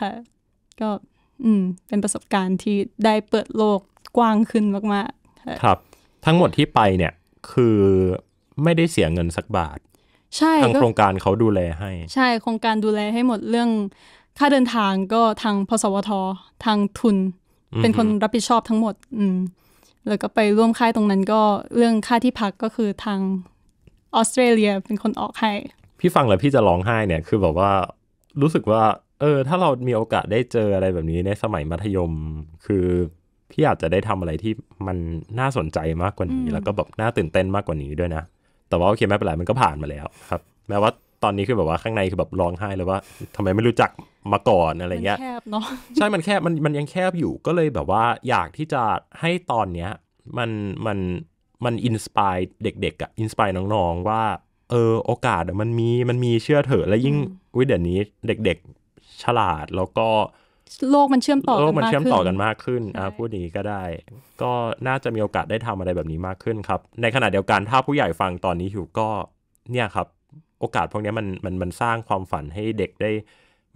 ค่ะก็อืม เป็นประสบการณ์ที่ได้เปิดโลกกว้างขึ้นมากๆครับทั้งหมดที่ไปเนี่ยคือไม่ได้เสียเงินสักบาท ใช่ ทางโครงการเขาดูแลให้ ใช่โครงการดูแลให้หมดเรื่อง ค่าเดินทางก็ทางพสวท ทางทุน เป็นคนรับผิดชอบทั้งหมดอืมแล้วก็ไปร่วมค่ายตรงนั้นก็เรื่องค่าที่พักก็คือทางออสเตรเลียเป็นคนออกให้ พี่ฟังแล้วพี่จะร้องไห้เนี่ยคือแบบว่ารู้สึกว่าเออถ้าเรามีโอกาสได้เจออะไรแบบนี้ในสมัยมัธยมคือพี่อาจจะได้ทำอะไรที่มันน่าสนใจมากกว่านี้แล้วก็แบบน่าตื่นเต้นมากกว่านี้ด้วยนะ แต่ว่าโอเคไม่เป็นไรมันก็ผ่านมาแล้วครับ แม้ว่าตอนนี้คือแบบว่าข้างในคือแบบร้องไห้เลยว่าทำไมไม่รู้จักมาก่อนอะไรเงี้ยแคบเนาะใช่ มันแคบมันมันยังแคบอยู่ก็เลยแบบว่าอยากที่จะให้ตอนเนี้ยมันมันมันอินสปายเด็กๆอ่ะอินสปายน้องๆว่าเออโอกาสมันมีมันมีเชื่อเถอะและยิ่งวิเดี๋ยวนี้เด็กๆฉลาดแล้วก็โลกมันเชื่อมต่อโลกมันเชื่อมต่อกันมากขึ้นอาพูดนี้ก็ได้ ก็น่าจะมีโอกาสได้ทำอะไรแบบนี้มากขึ้นครับ ในขณะเดียวกัน ถ้าผู้ใหญ่ฟังตอนนี้อยู่ก็ เนี่ยครับ โอกาสพวกนี้มันมันมันสร้างความฝันให้เด็กได้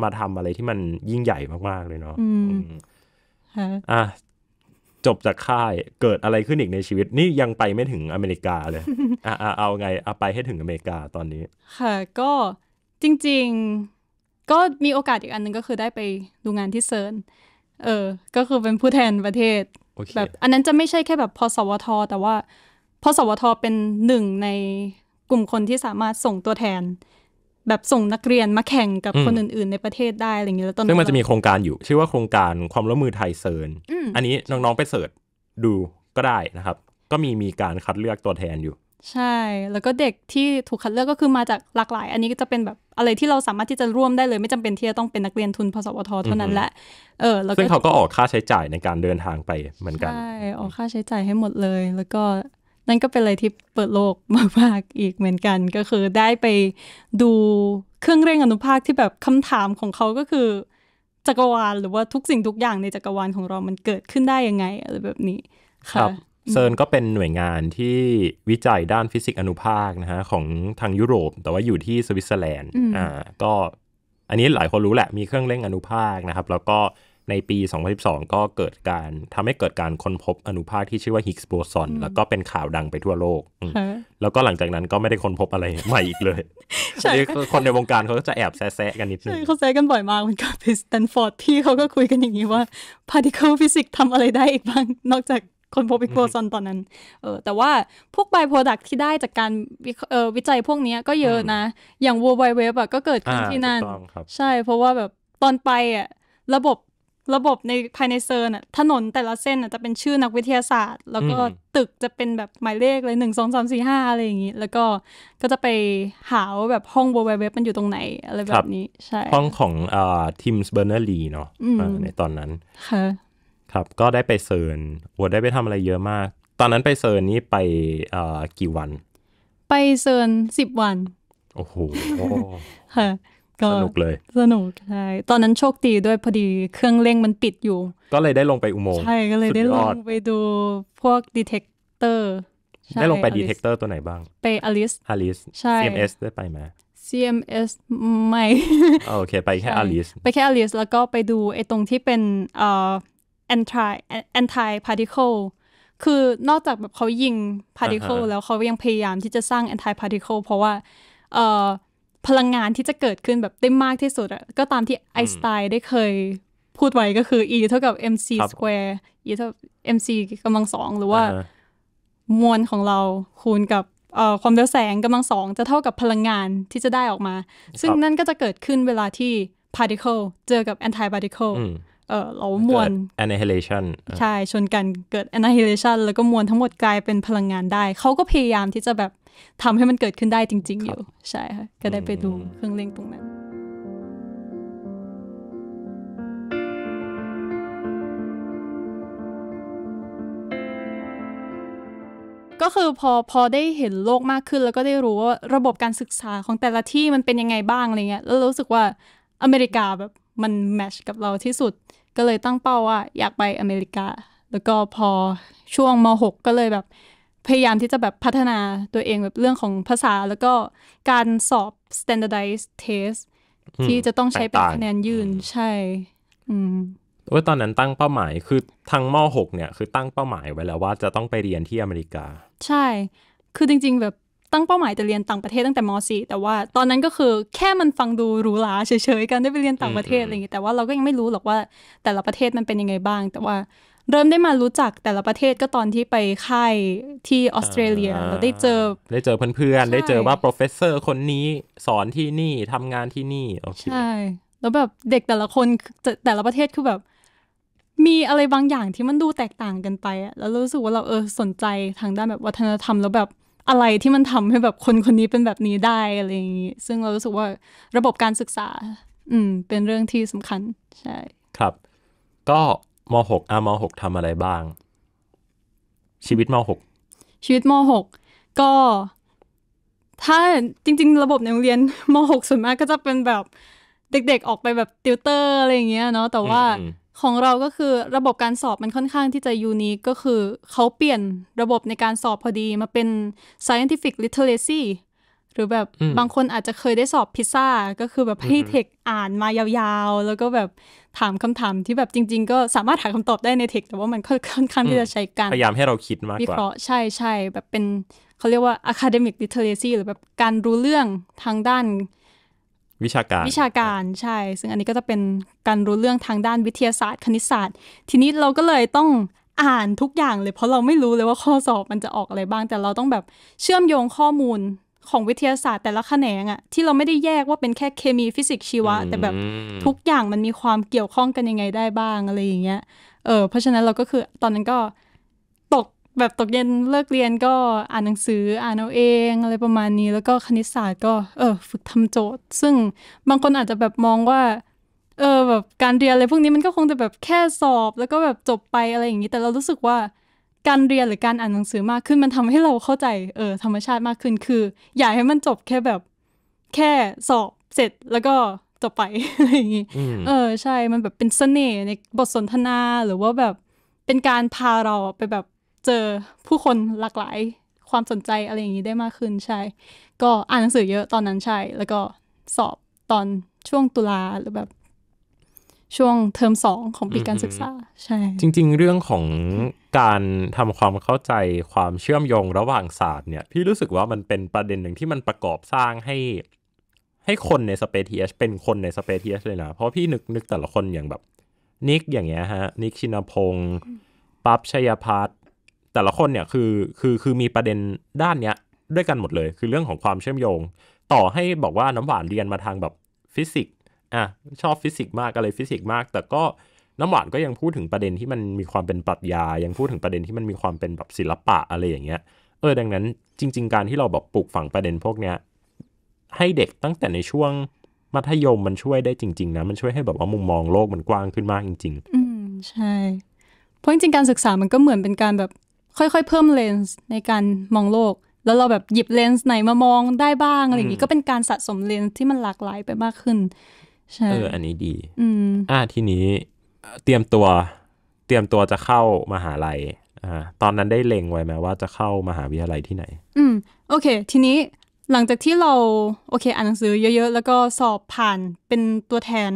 มาทำอะไรที่มันยิ่งใหญ่มากๆเลยเนาะอ่ะ จบจากค่าย เกิดอะไรขึ้นอีกในชีวิต นี่ยังไปไม่ถึงอเมริกาเลยอ่ะเอาไงเอาไปให้ถึงอเมริกาตอนนี้ ค่ะ ก็จริงก็มีโอกาสอีกอันนึงก็คือได้ไปดูงานที่เซิร์น เออ ก็คือเป็นผู้แทนประเทศ okay. แบบอันนั้นจะไม่ใช่แค่แบบพสวท แต่ว่า พสวทเป็นหนึ่งในกลุ่มคนที่สามารถส่งตัวแทน แบบส่งนักเรียนมาแข่งกับคนอื่นๆ ในประเทศได้อะไรอย่างเงี้ยแล้วตอนซึ่งมันจะมีโครงการอยู่ ชื่อว่าโครงการความร่วมมือไทยเซิร์น อันนี้น้องๆไปเสิร์ชดูก็ได้นะครับ ก็มีมีการคัดเลือกตัวแทนอยู่ใช่ แล้วก็เด็กที่ถูกคัดเลือกก็คือมาจากหลากหลาย อันนี้ก็จะเป็นแบบอะไรที่เราสามารถที่จะร่วมได้เลยไม่จำเป็นที่จะต้องเป็นนักเรียนทุนพสวทเท่านั้นแหละเออแล้วซึ่งเขาก็ออกค่าใช้จ่ายในการเดินทางไปเหมือนกันใช่ออกค่าใช้จ่ายให้หมดเลย แล้วก็นั่นก็เป็นอะไรที่เปิดโลกมากๆอีกเหมือนกัน ก็คือได้ไปดูเครื่องเร่งอนุภาคที่แบบคำถามของเขาก็คือ จักรวาลหรือว่าทุกสิ่งทุกอย่างในจักรวาลของเรามันเกิดขึ้นได้ยังไงอะไรแบบนี้ครับเซิร์นก็เป็นหน่วยงานที่วิจัยด้านฟิสิกส์อนุภาคนะฮะของทางยุโรป แต่ว่าอยู่ที่สวิตเซอร์แลนด์อ่าก็อันนี้หลายคนรู้แหละ มีเครื่องเล่นอนุภาคนะครับ แล้วก็ในปี 2012ก็เกิดการทำให้เกิดการค้นพบอนุภาคที่ชื่อว่าฮิกส์โบซอนแล้วก็เป็นข่าวดังไปทั่วโลก แล้วก็หลังจากนั้นก็ไม่ได้ค้นพบอะไรใหม่อีกเลยคนในวงการเขาก็จะแอบแซะกันนิดนึงเขาแซะกันบ่อยมากเหมือนกับสแสตนฟอร์ดพี่เขาก็คุยกันอย่างนี้ว่าพาร์ติเคิลฟิสิกส์ทำอะไรได้อีกบ้างนอกจากคนพบอีกโบซอนตอนนั้น เออแต่ว่าพวกบายโปรดักที่ได้จากการวิจัยพวกนี้ก็เยอะนะ อย่างวัวไ d เว d e w e ะก็เกิดขึ้นที่นั่น ใช่ เพราะว่าแบบตอนไปอ่ะระบบระบบในภายในเซิร์นอ่ะถนนแต่ละเส้นอ่ะจะเป็นชื่อนักวิทยาศาสตร์ แล้วก็ตึกจะเป็นแบบหมายเลขเลยหนึ่งสองสามสี่ห้าอะไรอย่างงี้ แล้วก็ก็จะไปหาว่าแบบห้องเว็บมันอยู่ตรงไหน อะไรแบบนี้ใช่ห้องของอ่าทิมส์เบอร์เนอร์ลีเนาะในตอนนั้นค่ะครับก็ได้ไปเซิร์นโอ้ได้ไปทำอะไรเยอะมาก ตอนนั้นไปเซิร์นนี่ไปกี่วันไปเซิร์นสิบวันโอ้โหค่ะสนุกเลยสนุกใช่ตอนนั้นโชคดีด้วยพอดีเครื่องเร่งมันปิดอยู่ ก็เลยได้ลงไปอุโมงค์ใช่ก็เลยได้ลงไปดูพวกดีเทคเตอร์ได้ลงไปดีเทคเตอร์ตัวไหนบ้างไปอลิสอลิสใช่ CMS ได้ไปไหม CMS ไม่โอเคไปแค่อลิสไปแค่อลิสแล้วก็ไปดูไอ้ตรงที่เป็นเอ่อ anti anti p พาร์ติเคือนอกจากแบบเขายิงพาร์ติเคิลแล้วเขายังพยายามที่จะสร้างแอนต p a พาร์ติเพราะว่าเอ่อพลังงานที่จะเกิดขึ้นแบบได้มากที่สุดอะก็ตามที่ไอน์สไตน์ได้เคยพูดไว้ก็คือ e เท่ากับ mc square e เท่า mc กำลังสองหรือว่ามวลของเราคูณกับความเร็วแสงกำลังสองจะเท่ากับพลังงานที่จะได้ออกมา ซึ่งนั่นก็จะเกิดขึ้นเวลาที่พาร์ติเคิลเจอกับแอนตี้พาร์ติเคิลเออเรามวล annihilation ใช่ชนกันเกิด annihilation แล้วก็มวลทั้งหมดกลายเป็นพลังงานได้ เขาก็พยายามที่จะแบบทำให้มันเกิดขึ้นได้จริงๆอยู่ ใช่ค่ะก็ได้ไปดูเครื่องเล่นตรงนั้น ก็คือพอพอได้เห็นโลกมากขึ้น แล้วก็ได้รู้ว่าระบบการศึกษาของแต่ละที่มันเป็นยังไงบ้างอะไรเงี้ยแล้วรู้สึกว่าอเมริกาแบบมันแมชกับเราที่สุด ก็เลยตั้งเป้าว่าอยากไปอเมริกา แล้วก็พอช่วงม .6 ก็เลยแบบพยายามที่จะแบบพัฒนาตัวเองแบบเรื่องของภาษาแล้วก็การสอบ standardized test ที่จะต้องใช้เป็นคะแนนยืนใช่อืมว่าตอนนั้นตั้งเป้าหมาย คือทางม .6 เนี่ยคือตั้งเป้าหมายไว้แล้วว่าจะต้องไปเรียนที่อเมริกา ใช่คือจริงๆแบบตั้งเป้าหมายจะเรียนต่างประเทศตั้งแต่ม .4 แต่ว่าตอนนั้นก็คือแค่มันฟังดูหรูหราเฉยๆกันได้ไปเรียนต่างประเทศอะไรอย่างนี้แต่ว่าเราก็ยังไม่รู้หรอกว่าแต่ละประเทศมันเป็นยังไงบ้าง แต่ว่าเริ่มได้มารู้จักแต่ละประเทศก็ตอนที่ไปค่ายที่ออสเตรเลียเราได้เจอได้เจอเพื่อนๆได้เจอว่า professor คนนี้สอนที่นี่ทำงานที่นี่โอเคใช่แล้วแบบเด็กแต่ละคนแต่ละประเทศคือแบบ มีอะไรบางอย่างที่มันดูแตกต่างกันไปอะแล้วรู้สึกว่าเราเออสนใจทางด้านแบบวัฒนธรรมแล้วแบบอะไรที่มันทำให้แบบคนคนนี้เป็นแบบนี้ได้อะไรอย่างนี้ซึ่งเรารู้สึกว่าระบบการศึกษา อืม เป็นเรื่องที่สำคัญใช่ ครับ ก็มหกอ่ะมหกทำอะไรบ้าง ชีวิตมหกชีวิตมหกก็ ถ้าจริง ๆ ระบบในโรงเรียนมหกส่วนมากก็จะเป็นแบบเด็กๆออกไปแบบติวเตอร์อะไรอย่างเงี้ยเนาะ แต่ว่าของเราก็คือระบบการสอบมันค่อนข้างที่จะยูนิค ก็คือเขาเปลี่ยนระบบในการสอบพอดีมาเป็น scientific literacy หรือแบบบางคนอาจจะเคยได้สอบพิซซ่าก็คือแบบให้เทคอ่านมายาวๆ แล้วก็แบบถามคำถามที่แบบจริงๆ ก็สามารถหาคำตอบได้ในเทคแต่ว่ามันค่อนข้างที่จะใช้การพยายามให้เราคิดมากกว่าวิเคราะห์ใช่ใช่แบบเป็นเขาเรียกว่า academic literacy หรือแบบการรู้เรื่องทางด้านวิชาการวิชาการ ใช่ ซึ่งอันนี้ก็จะเป็นการรู้เรื่องทางด้านวิทยาศาสตร์ คณิตศาสตร์ ทีนี้เราก็เลยต้องอ่านทุกอย่างเลย เพราะเราไม่รู้เลยว่าข้อสอบมันจะออกอะไรบ้าง แต่เราต้องแบบเชื่อมโยงข้อมูลของวิทยาศาสตร์ แต่ละแขนงอะที่เราไม่ได้แยกว่าเป็นแค่เคมี ฟิสิกส์ ชีวะ แต่แบบทุกอย่างมันมีความเกี่ยวข้องกันยังไงได้บ้างอะไรอย่างเงี้ย เออเพราะฉะนั้นเราก็คือตอนนั้นก็แบบตกเย็นเลิกเรียนก็อ่านหนังสืออ่านเอาเอง อะไรประมาณนี้แล้วก็คณิตศาสตร์ก็เออฝึกทำโจทย์ ซึ่งบางคนอาจจะแบบมองว่า เออแบบการเรียนอะไรพวกนี้มันก็คงจะแบบแค่สอบ แล้วก็แบบจบไปอะไรอย่างนี้แต่เรารู้สึกว่าการเรียนหรือการอ่านหนังสือมากขึ้น มันทำให้เราเข้าใจเออธรรมชาติมากขึ้น คือ อยากให้มันจบแค่แบบ แค่สอบเสร็จแล้วก็จบไปอะไรอย่างนี้เออ ใช่มันแบบเป็นเสน่ห์ในบทสนทนาหรือว่าแบบเป็นการพาเราไปแบบเจอผู้คนหลากหลายความสนใจอะไรอย่างนี้ได้มากขึ้นใช่ ก็อ่านหนังสือเยอะตอนนั้นใช่ แล้วก็สอบตอนช่วงตุลาหรือแบบช่วงเทอมสองของปีการศึกษาใช่ จริง ๆ เรื่องของการทำความเข้าใจความเชื่อมโยงระหว่างศาสตร์เนี่ยพี่รู้สึกว่ามันเป็นประเด็นหนึ่งที่มันประกอบสร้างให้ให้คนในสเปซทีเสเป็นคนในสเปซทีเสเลยนะเพราะพี่นึกนึกแต่ละคนอย่างแบบนิกอย่างเงี้ยฮะนิกชินพงศ์ปั๊บชยพัฒน์แต่ละคนเนี่ยคือคือคือมีประเด็นด้านเนี้ย ด้วยกันหมดเลยคือเรื่องของความเชื่อมโยง ต่อให้บอกว่าน้ำหวานเรียนมาทางแบบฟิสิกส์อ่ะชอบฟิสิกส์มากอะไรฟิสิกส์มาก แต่ก็น้ำหวานก็ยังพูดถึงประเด็นที่มันมีความเป็นปรัชญายังพูดถึงประเด็นที่มันมีความเป็นแบบศิลปะอะไรอย่างเงี้ยเออดังนั้น จริง ๆ การที่เราแบบปลูกฝังประเด็นพวกเนี้ยให้เด็กตั้งแต่ในช่วงมัธยมมันช่วยได้จริงๆนะมันช่วยให้แบบว่ามุมมองโลกมันกว้างขึ้นมากจริง ๆอืมใช่เพราะจริงๆการศึกษามันก็เหมือนเป็นการแบบค่อยๆ เพิ่มเลนส์ในการมองโลก แล้วเราแบบหยิบเลนส์ไหนมามองได้บ้างอะไรอย่างนี้ก็เป็นการสะสมเลนส์ที่มันหลากหลายไปมากขึ้น ใช่เอออันนี้ดีอืมอ่าทีนี้เตรียมตัว เตรียมตัวจะเข้ามาหาลัย อ่า ตอนนั้นได้เล็งไว้ไหมว่าจะเข้ามาหาวิทยาลัยที่ไหน อืม โอเค ทีนี้หลังจากที่เรา โอเค อ่านหนังสือเยอะๆ แล้วก็สอบผ่าน เป็นตัวแทน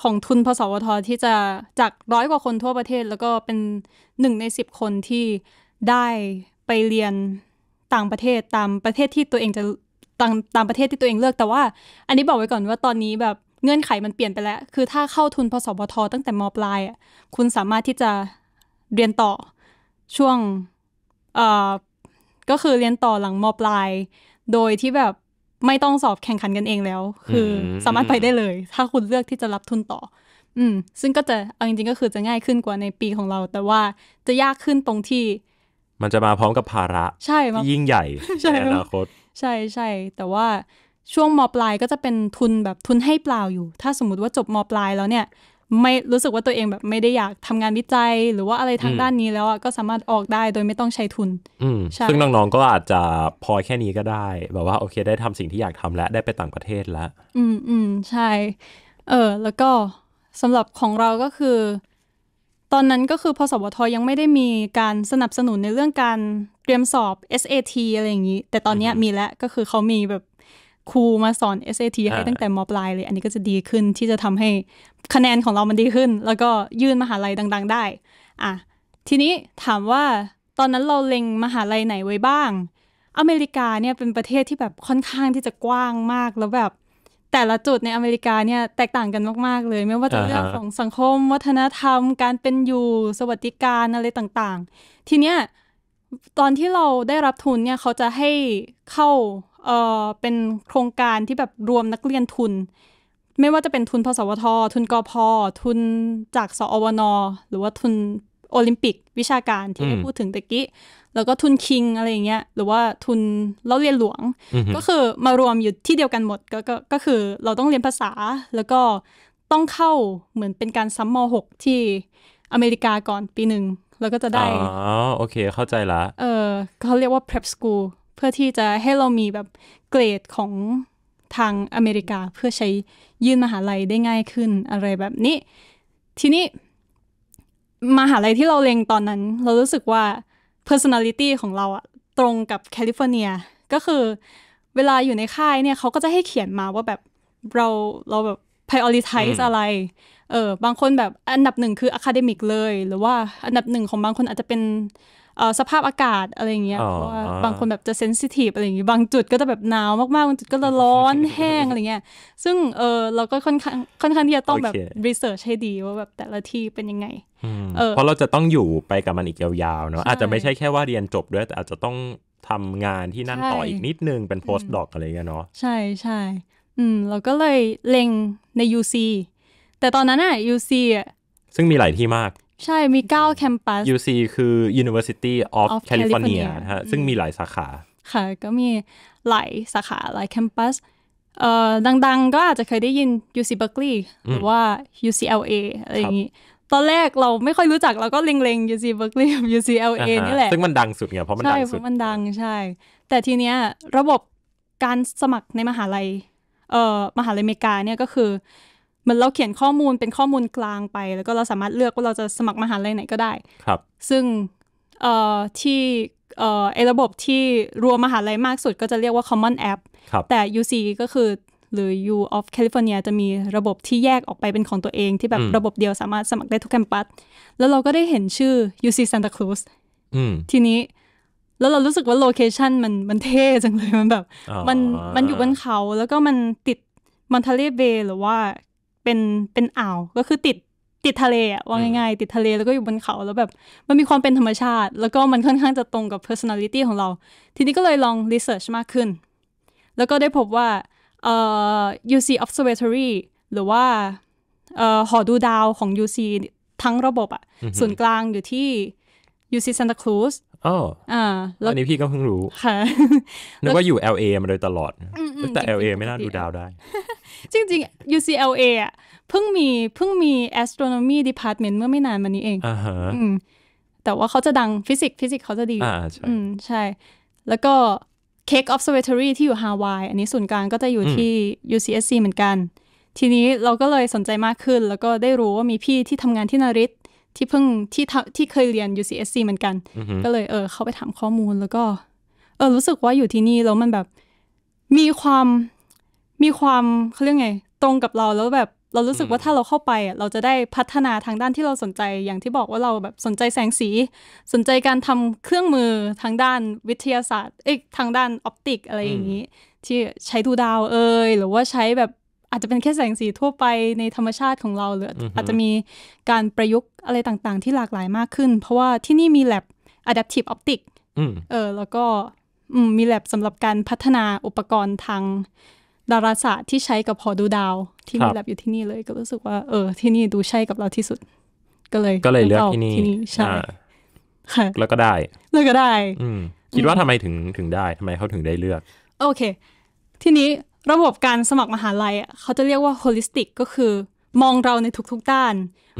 ของทุนพสวทที่จะจากร้อยกว่าคนทั่วประเทศแล้วก็เป็นหนึ่งในสิบคนที่ได้ไปเรียนต่างประเทศตามประเทศที่ตัวเองจะตามตามประเทศที่ตัวเองเลือกแต่ว่า อันนี้บอกไว้ก่อนว่าตอนนี้แบบเงื่อนไขมันเปลี่ยนไปแล้วคือถ้าเข้าทุนพสบทตั้งแต่มปลายอ่ะคุณสามารถที่จะเรียนต่อช่วงเอ่อก็คือเรียนต่อหลังมปลาย โดยที่แบบไม่ต้องสอบแข่งขันกันเองแล้ว คือ สามารถไปได้เลย ถ้าคุณเลือกที่จะรับทุนต่อ อืมซึ่งก็จะเอาจริง ๆ ก็คือจะง่ายขึ้นกว่าในปีของเรา แต่ว่าจะยากขึ้นตรงที่มันจะมาพร้อมกับภาระใช่ที่ยิ่งใหญ่ในอนาคต ใช่ใช่ แต่ว่าช่วงมปลายก็จะเป็นทุนแบบทุนให้เปล่าอยู่ ถ้าสมมติว่าจบมปลายแล้วเนี่ย ไม่รู้สึกว่าตัวเองแบบไม่ได้อยากทำงานวิจัย หรือว่าอะไรทางด้านนี้แล้วอ่ะก็สามารถออกได้โดยไม่ต้องใช้ทุนซึ่งน้องๆก็อาจจะพอแค่นี้ก็ได้แบบว่าโอเคได้ทำสิ่งที่อยากทำแล้วได้ไปต่างประเทศแล้วอืมอืมใช่ เออ แล้วก็สำหรับของเราก็คือตอนนั้นก็คือพอสวทยังไม่ได้มีการสนับสนุนในเรื่องการเตรียมสอบ SAT อะไรอย่างนี้ แต่ตอนนี้มีแล้ว ก็คือเขามีแบบครูมาสอน SAT ให้ตั้งแต่มปลายเลย อันนี้ก็จะดีขึ้นที่จะทำให้คะแนนของเรามันดีขึ้น แล้วก็ยื่นมหาลัยดังๆ ได้อ่ะทีนี้ถามว่าตอนนั้นเราเล็งมหาลัยไหนไว้บ้าง อเมริกาเนี่ยเป็นประเทศที่แบบค่อนข้างที่จะกว้างมากแล้วแบบแต่ละจุดในอเมริกาเนี่ย แตกต่างกันมาก ๆเลย ไม่ว่าจะเรื่องของสังคมวัฒนธรรม การเป็นอยู่สวัสดิการอะไรต่างๆ ทีเนี้ยตอนที่เราได้รับทุนเนี่ยเขาจะให้เข้าเออเป็นโครงการที่แบบรวมนักเรียนทุน ไม่ว่าจะเป็นทุนพสวท ทุนกอพอทุนจากสอวนอหรือว่าทุนโอลิมปิกวิชาการที่ได้พูดถึงตะกี้แล้วก็ทุนคิงอะไรเงี้ย หรือว่าทุนเลาเรียนหลวง ก็คือมารวมอยู่ที่เดียวกันหมดก็ก็ก็คือเราต้องเรียนภาษา แล้วก็ต้องเข้าเหมือนเป็นการซัมมหกที่อเมริกาก่อนปีหนึ่ง แล้วก็จะได้ อ๋อ โอเค เข้าใจละ เออ เขาเรียกว่า prep school เพื่อที่จะให้เรามีแบบเกรดของทางอเมริกาเพื่อใช้ยื่นมหาลัยได้ง่ายขึ้นอะไรแบบนี้ ทีนี้ มหาลัยที่เราเลยงตอนนั้น เรารู้สึกว่า personality ของเราอะตรงกับแคลิฟอร์เนีย ก็คือเวลาอยู่ในค่ายเนี่ยเขาก็จะให้เขียนมาว่าแบบเราเราแบบ prioritize อะไรเออบางคนแบบอันดับหนึ่งคือ academic เลยหรือว่าอันดับหนึ่งของบางคนอาจจะเป็นสภาพอากาศอะไรเงี้ย เพราะว่าบางคนแบบจะเซนซิทีฟอะไรอย่างงี้บางจุดก็จะแบบหนาวมากๆบางจุดก็จะร้อนแห้งอะไรเงี้ย ซึ่งเออเราก็ค่อนข้างค่อนข้างที่จะต้องแบบรีเสิร์ชให้ดีว่าแบบแต่ละที่เป็นยังไง เพราะเราจะต้องอยู่ไปกับมันอีกยาวๆเนาะ อาจจะไม่ใช่แค่ว่าเรียนจบด้วย แต่อาจจะต้องทำงานที่นั่นต่ออีกนิดนึงเป็นโพสต์ดอกอะไรเงี้ยเนาะ ใช่ใช่ อืมเราก็เลยเล็งใน UC แต่ตอนนั้นอะ UC อะซึ่งมีหลายที่มากใช่ มี 9 แคมปัส UC คือ University of, of California ฮะ ซึ่งมีหลายสาขา ค่ะ ก็มีหลายสาขาหลายแคมปัสเอ่อดังๆ ก็อาจจะเคยได้ยิน UC Berkeley หรือว่า UCLA อะไรอย่างนี้ ตอนแรกเราไม่ค่อยรู้จัก เราก็เล็งๆ UC Berkeley กับ UCLA นี่แหละ ซึ่งมันดังสุดไง เพราะมันดังสุด ใช่เพราะมันดัง ใช่ แต่ทีเนี้ยระบบการสมัครในมหาลัย เอ่อ มหาลัยอเมริกาเนี่ยก็คือมือนเราเขียนข้อมูลเป็นข้อมูลกลางไป แล้วก็เราสามารถเลือกว่าเราจะสมัครมหาลัยไหนก็ได้ ครับ ซึ่งที่ไอ้ระบบที่รวมมหาลัยมากสุด ก็จะเรียกว่า Common App ครับแต่ UC ก็คือหรือ U of California จะมีระบบที่แยกออกไปเป็นของตัวเอง ที่แบบระบบเดียวสามารถสมัครได้ทุกแคมปัส แล้วเราก็ได้เห็นชื่อ UC Santa Cruz ทีนี้แล้วเรารู้สึกว่าโลเคชันมันมันเท่จังเลยมันแบบมันมันอยู่บนเขาแล้วก็มันติดมอนทาเลเบหรือว่าเป็นเป็นอ่าวก็คือติดติดทะเลอะว่าง่ายๆติดทะเล แล้วก็อยู่บนเขาแล้วแบบ มันมีความเป็นธรรมชาติ แล้วก็มันค่อนข้างจะตรงกับ personality ของเรา ทีนี้ก็เลยลอง research มากขึ้นแล้วก็ได้พบว่าเอ่อ UC Observatory หรือว่าเอ่อหอดูดาวของ UC ทั้งระบบอะศูนย์กลางอยู่ที่ UC Santa Cruz อ๋ออันนี้พี่ก็เพิ่งรู้ ค่ะนึกว่าอยู่ LA มาโดยตลอด แต่ LA ไม่น่าดูดาวได้ จริงๆ UCLA อ่ะ เพิ่งมีเพิ่งมี astronomy department เมื่อไม่นานมานี้เอง อ่าฮะแต่ว่าเขาจะดังฟิสิกส์ฟิสิกส์เขาจะดี อ่าใช่ใช่ แล้วก็ Cake Observatory ที่อยู่ฮาวายอันนี้ศูนย์กลางก็จะอยู่ที่ UCSC เหมือนกัน ทีนี้เราก็เลยสนใจมากขึ้นแล้วก็ได้รู้ว่ามีพี่ที่ทำงานที่นาริตที่เพิ่งที่ที่เคยเรียน UCSC เหมือนกันก็เลยเออเขาไปถามข้อมูลแล้วก็ เออรู้สึกว่าอยู่ที่นี่แล้วมันแบบมีความ มีความเขาเรียกไง ตรงกับเราแล้วแบบ เรารู้สึกว่าถ้าเราเข้าไป เราจะได้พัฒนาทางด้านที่เราสนใจ อย่างที่บอกว่าเราแบบสนใจแสงสี สนใจการทำเครื่องมือทางด้านวิทยาศาสตร์เอ๊ะทางด้านออปติกอะไรอย่างนี้ที่ใช้ดูดาวเอ่ยหรือว่าใช้แบบอาจจะเป็นแค่แสงสีทั่วไปในธรรมชาติของเราหรือ อาจจะมีการประยุกต์อะไรต่างๆ ที่หลากหลายมากขึ้น เพราะว่าที่นี่มีแ lab adaptive optic เออ แล้วก็มีแ lab สำหรับการพัฒนาอุปกรณ์ทาง ดาราศาสตร์ที่ใช้กับพอดูดาว ที่มีแ lab อยู่ที่นี่เลยก็รู้สึกว่า เออ ที่นี่ดูใช่กับเราที่สุด ก็เลยก็เลยเลือกที่นี่ใช่แล้วก็ได้ แล้วก็ได้คิดว่าทำไมถึงถึงได้ทำไมเขาถึงได้เลือก โอเค ทีนี้ระบบการสมัครมหาลัยเขาจะเรียกว่า holistic ก็คือมองเราในทุกๆด้าน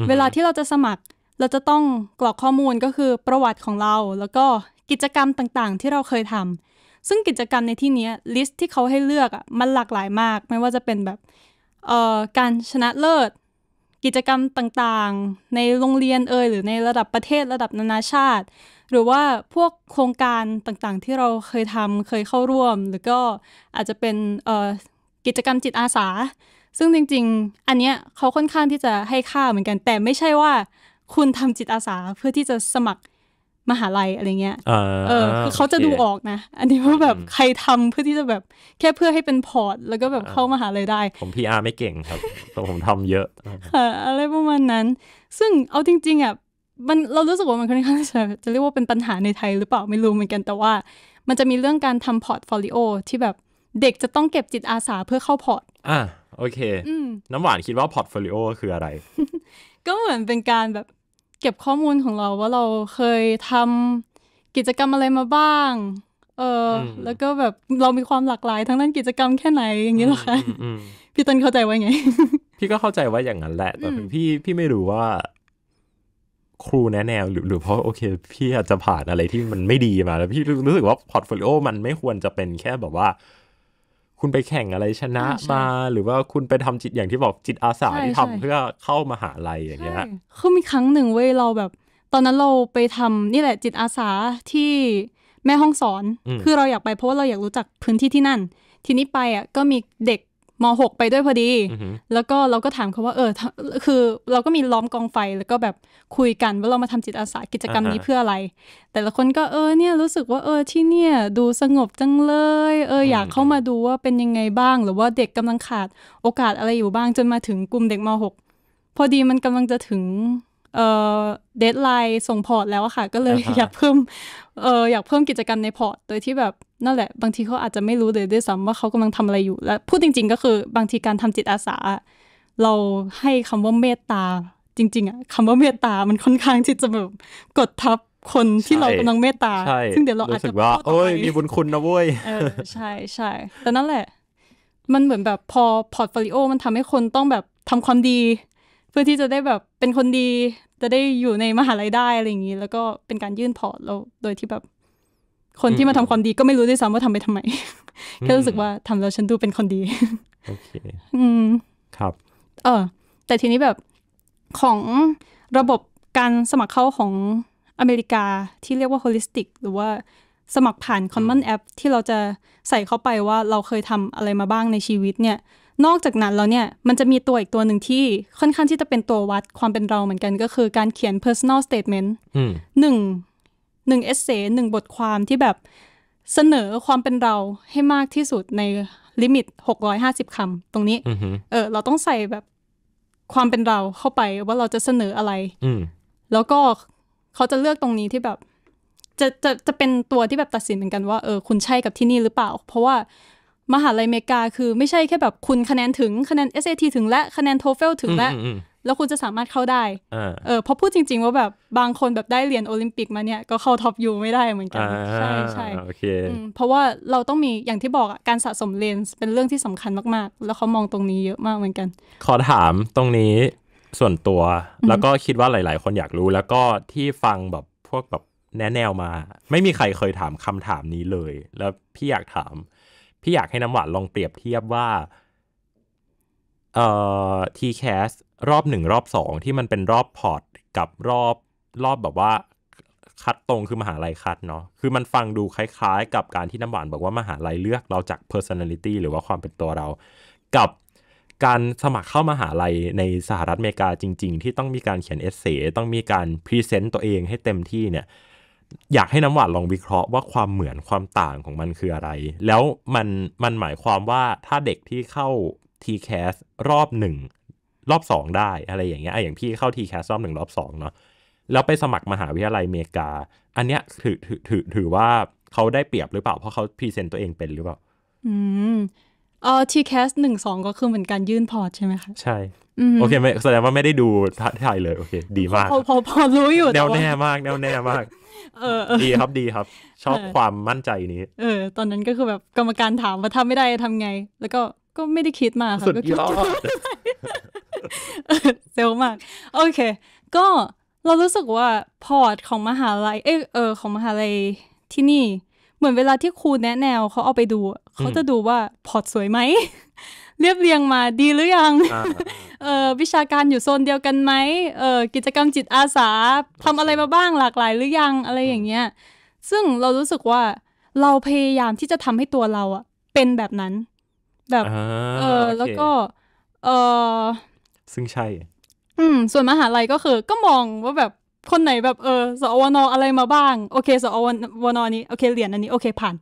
เวลาที่เราจะสมัคร เราจะต้องกรอกข้อมูลก็คือประวัติของเราแล้วก็กิจกรรมต่างๆ ที่เราเคยทำซึ่งกิจกรรมในที่นี้ลิสต์ที่เขาให้เลือกอ่ะมันหลากหลายมาก ไม่ว่าจะเป็นแบบเอ่อการชนะเลิศ กิจกรรมต่างๆ ในโรงเรียนเอ่ยหรือในระดับประเทศระดับนานาชาติหรือว่าพวกโครงการต่างๆที่เราเคยทำเคยเข้าร่วมหรือก็อาจจะเป็นกิจกรรมจิตอาสา ซึ่งจริง ๆ อันเนี้ยเขาค่อนข้างที่จะให้ค่าเหมือนกัน แต่ไม่ใช่ว่าคุณทำจิตอาสาเพื่อที่จะสมัครมหาลัยอะไรเงี้ยเออคือเขาจะดูออกนะ อันนี้ว่าแบบใครทำเพื่อที่จะแบบแค่เพื่อให้เป็นพอร์ต แล้วก็แบบเข้ามหาลัยได้ผมพีอาร์ไม่เก่งครับแต่ผมทำเยอะค่ะอะไรประมาณนั้นซึ่งเอาจริงๆอ่ะมันเรารู้สึกว่า มันค่อนข้างจะจะเรียกว่าเป็นปัญหาในไทยหรือเปล่าไม่รู้เหมือนกัน แต่ว่า มันจะมีเรื่องการทำพอร์ตโฟลิโอที่แบบเด็กจะต้องเก็บจิตอาสาเพื่อเข้าพอร์ตอ่ะ โอเคน้ำหวานคิดว่าพอร์ตโฟลิโอคืออะไร ก็เหมือนเป็นการแบบเก็บข้อมูลของเราว่าเราเคยทำกิจกรรมอะไรมาบ้าง เออ แล้วก็แบบเรามีความหลากหลายทั้งด้านกิจกรรมแค่ไหนอย่างนี้หรอคะพี่ต้นเข้าใจว่าไงพี่ก็เข้าใจว่าอย่างนั้นแหละแต่พี่พี่ไม่รู้ว่าครูแนะแนวหรือหรือเพราะโอเคพี่อาจจะผ่านอะไรที่มันไม่ดีมาแล้วพี่รู้สึกว่าพอร์ตโฟลิโอมันไม่ควรจะเป็นแค่แบบว่า คุณไปแข่งอะไรชนะมาหรือว่าคุณไปทำจิตอย่างที่บอกจิตอาสาที่ทำเพื่อเข้ามาหาลัยอย่างเงี้ยคือมีครั้งหนึ่งเว้ยเราแบบ ตอนนั้นเราไปทำนี่แหละจิตอาสาที่แม่ห้องสอน คือเราอยากไป เพราะว่าเราอยากรู้จักพื้นที่ที่นั่น ทีนี้ไปอ่ะก็มีเด็กม .6 ไปด้วยพอดี แล้วก็เราก็ถามเขาว่าเออ คือเราก็มีล้อมกองไฟแล้วก็แบบคุยกันว่า เรามาทำจิตอาสากิจกรรมนี้เพื่ออะไร แต่ละคนก็เออเนี่ยรู้สึกว่าเออที่เนี่ยดูสงบจังเลย เอออยากเข้ามาดูว่าเป็นยังไงบ้าง หรือว่าเด็กกำลังขาดโอกาสอะไรอยู่บ้างจนมาถึงกลุ่มเด็กม .6 พอดีมันกำลังจะถึงเออเดทไลน์ส่งพอร์ตแล้วค่ะก็เลยอยากเพิ่มเอออยากเพิ่มกิจกรรมในพอร์ต โดยที่แบบนั่นแหละบางทีเขาอาจจะไม่รู้เลยด้วยซ้ำว่าเขากำลังทำอะไรอยู่และพูดจริง ๆ ก็คือ บางทีการทำจิตอาสา เราให้คำว่าเมตตาจริงๆอะคำว่าเมตตามันค่อนข้างที่จะแบบกดทับคนที่เรากำลังเมตตา ซึ่งเดี๋ยวเราอาจจะว่าโอ้ยมีบุญคุณนะเว้ยเออ ใช่ใช่แต่นั่นแหละ มันเหมือนแบบพอพอร์ตโฟลิโอมันทำให้คนต้องแบบทำความดีเพื่อที่จะได้แบบเป็นคนดีจะได้อยู่ในมหาลัยได้อะไรอย่างนี้ แล้วก็เป็นการยื่นพอร์ตเราโดยที่แบบ คนที่มาทำความดีก็ไม่รู้ด้วยซ้ำว่าทำไปทำไม แค่รู้สึกว่าทำแล้วฉันดูเป็นคนดี โอเคอืมครับเออแต่ทีนี้แบบของระบบการสมัครเข้าของอเมริกาที่เรียกว่า holistic หรือว่าสมัครผ่าน common app ที่เราจะใส่เข้าไปว่าเราเคยทำอะไรมาบ้างในชีวิตเนี่ยนอกจากนั้นแล้วเนี่ยมันจะมีตัวอีกตัวหนึ่งที่ค่อนข้างที่จะเป็นตัววัดความเป็นเราเหมือนกัน ก็คือการเขียน personal statement หนึ่งหนึ่งเอเซหนึ่งบทความที่แบบเสนอความเป็นเราให้มากที่สุดในลิมิต650คำ ตรงนี้เออ เราต้องใส่แบบความเป็นเราเข้าไปว่าเราจะเสนออะไรแล้วก็เขาจะเลือกตรงนี้ที่แบบ จะจะจะเป็นตัวที่แบบตัดสินเหมือนกันว่าเออคุณใช่กับที่นี่หรือเปล่า เพราะว่ามหาลัยเมกาคือไม่ใช่แค่แบบคุณคะแนนถึงคะแนน SAT ถึงและคะแนนโทเฟลถึงและแล้วคุณจะสามารถเข้าได้เออพอพูดจริงๆว่าแบบบางคนแบบได้เหรียญโอลิมปิกมาเนี่ย ก็เข้าท็อปยูไม่ได้เหมือนกัน ใช่ใช่เพราะว่าเราต้องมีอย่างที่บอกอ่ะการสะสมเลนส์ เป็นเรื่องที่สำคัญมากๆ แล้วเขามองตรงนี้เยอะมากเหมือนกัน ขอถามตรงนี้ส่วนตัว แล้วก็คิดว่าหลาย ๆ คนอยากรู้ แล้วก็ที่ฟังแบบพวกแบบแนะแนวมา ไม่มีใครเคยถามคำถามนี้เลย แล้วพี่อยากถามพี่อยากให้น้ำหวานลองเปรียบเทียบว่าเอ่อทีแคสรอบหนึ่งรอบสองที่มันเป็นรอบพอร์ตกับรอบรอบแบบว่าคัดตรงคือมหาลัยคัดเนาะคือมันฟังดูคล้ายๆ กับการที่น้ำหวานบอกว่ามหาลัย เลือกเราจาก personality หรือว่าความเป็นตัวเรา กับการสมัครเข้ามหาลัยในสหรัฐอเมริกาจริง ๆ ที่ต้องมีการเขียนเอเซต้องมีการพรีเซนต์ตัวเองให้เต็มที่เนี่ยอยากให้น้ำหวานลองวิเคราะห์ว่าความเหมือนความต่างของมันคืออะไร แล้วมันมันหมายความว่าถ้าเด็กที่เข้า t c a s รอบหนึ่งรอบสองได้อะไรอย่างเงี้ยอย่างพี่เข้า t c a s รอบหนึ่งรอบสองเนาะแล้วไปสมัครมหาวิทยาลัยอเมริกา อันเนี้ยถือถือถือถือว่าเขาได้เปรียบหรือเปล่าเพราะเขาพรีเซนต์ตัวเองเป็นหรือเปล่าอืมเออทีแคสหนึ่งสองก็คือเหมือนการยื่นพอร์ตใช่ไหมคะใช่โอเคไม่แสดงว่าไม่ได้ดูท่ายเลยโอเคดีมากพอพอรู้อยู่แนวแน่มากแนวแน่มากดีครับดีครับ ชอบความมั่นใจนี้ เออ ตอนนั้นก็คือแบบกรรมการถามว่าทำไม่ได้ทำไง แล้วก็ก็ไม่ได้คิดมาค่ะสุดยอดเซลมากโอเค ก็เรารู้สึกว่าพอร์ตของมหาลัย เออเออของมหาลัยที่นี่ เหมือนเวลาที่ครูแนะแนวเขาเอาไปดู เขาจะดูว่าพอร์ตสวยไหมเรียบเรียงมา ดีหรือยัง เออวิชาการอยู่โซนเดียวกันไหม เออกิจกรรมจิตอาสา ทำอะไรมาบ้างหลากหลายหรือยังอะไรอย่างเงี้ย ซึ่งเรารู้สึกว่าเราพยายามที่จะทำให้ตัวเราอะเป็นแบบนั้น แบบเออแล้วก็ เออซึ่งใช่อืมส่วนมหาลัยก็คือ ก็มองว่าแบบคนไหน แบบเออสอวนอะไรมาบ้าง โอเคสอวนนี้โอเคเหรียญอันนี้โอเคผ่าน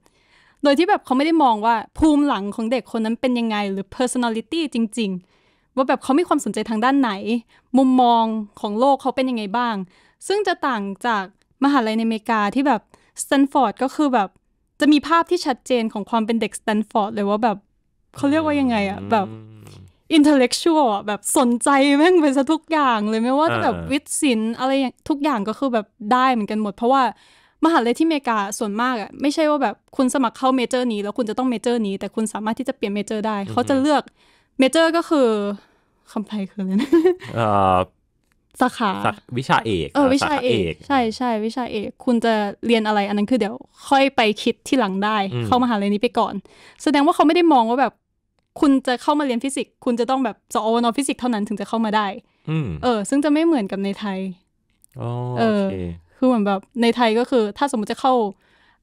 โดยที่แบบเขาไม่ได้มองว่าภูมิหลังของเด็กคนนั้นเป็นยังไง หรือ personality จริงๆ ว่าแบบเขามีความสนใจทางด้านไหน มุมมองของโลกเขาเป็นยังไงบ้าง ซึ่งจะต่างจากมหาลัยในอเมริกาที่แบบสแตนฟอร์ดก็คือแบบจะมีภาพที่ชัดเจนของความเป็นเด็กสแตนฟอร์ดเลยว่าแบบเขาเรียกว่ายังไงอะแบบอินเทลเล็กชวลแบบสนใจแม่งไปซะทุกอย่างเลยไม่ว่าจะแบบวิทย์ศิลป์อะไรทุกอย่างก็คือแบบได้เหมือนกันหมด เพราะว่ามหาลัยที่อเมริกาส่วนมากอ่ะไม่ใช่ว่าแบบคุณสมัครเข้าเมเจอร์นี้ แล้วคุณจะต้องเมเจอร์นี้ แต่คุณสามารถที่จะเปลี่ยนเมเจอร์ได้ เขาจะเลือกเมเจอร์ก็คือคำไทยคืออะไรนะสาขาวิชาเอก เออวิชาเอกใช่ใช่วิชาเอกคุณจะเรียนอะไรอันนั้นคือเดี๋ยว ค่อยไปคิดที่หลังได้ เข้ามหาลัยนี้ไปก่อน แสดงว่าเขาไม่ได้มองว่าแบบ คุณจะเข้ามาเรียนฟิสิกส์คุณจะต้องแบบสอวนอฟิสิกส์เท่านั้น ถึงจะเข้ามาได้เออซึ่งจะไม่เหมือนกับในไทยโออคือเหมือนแบบ ในไทยก็คือถ้าสมมติจะเข้า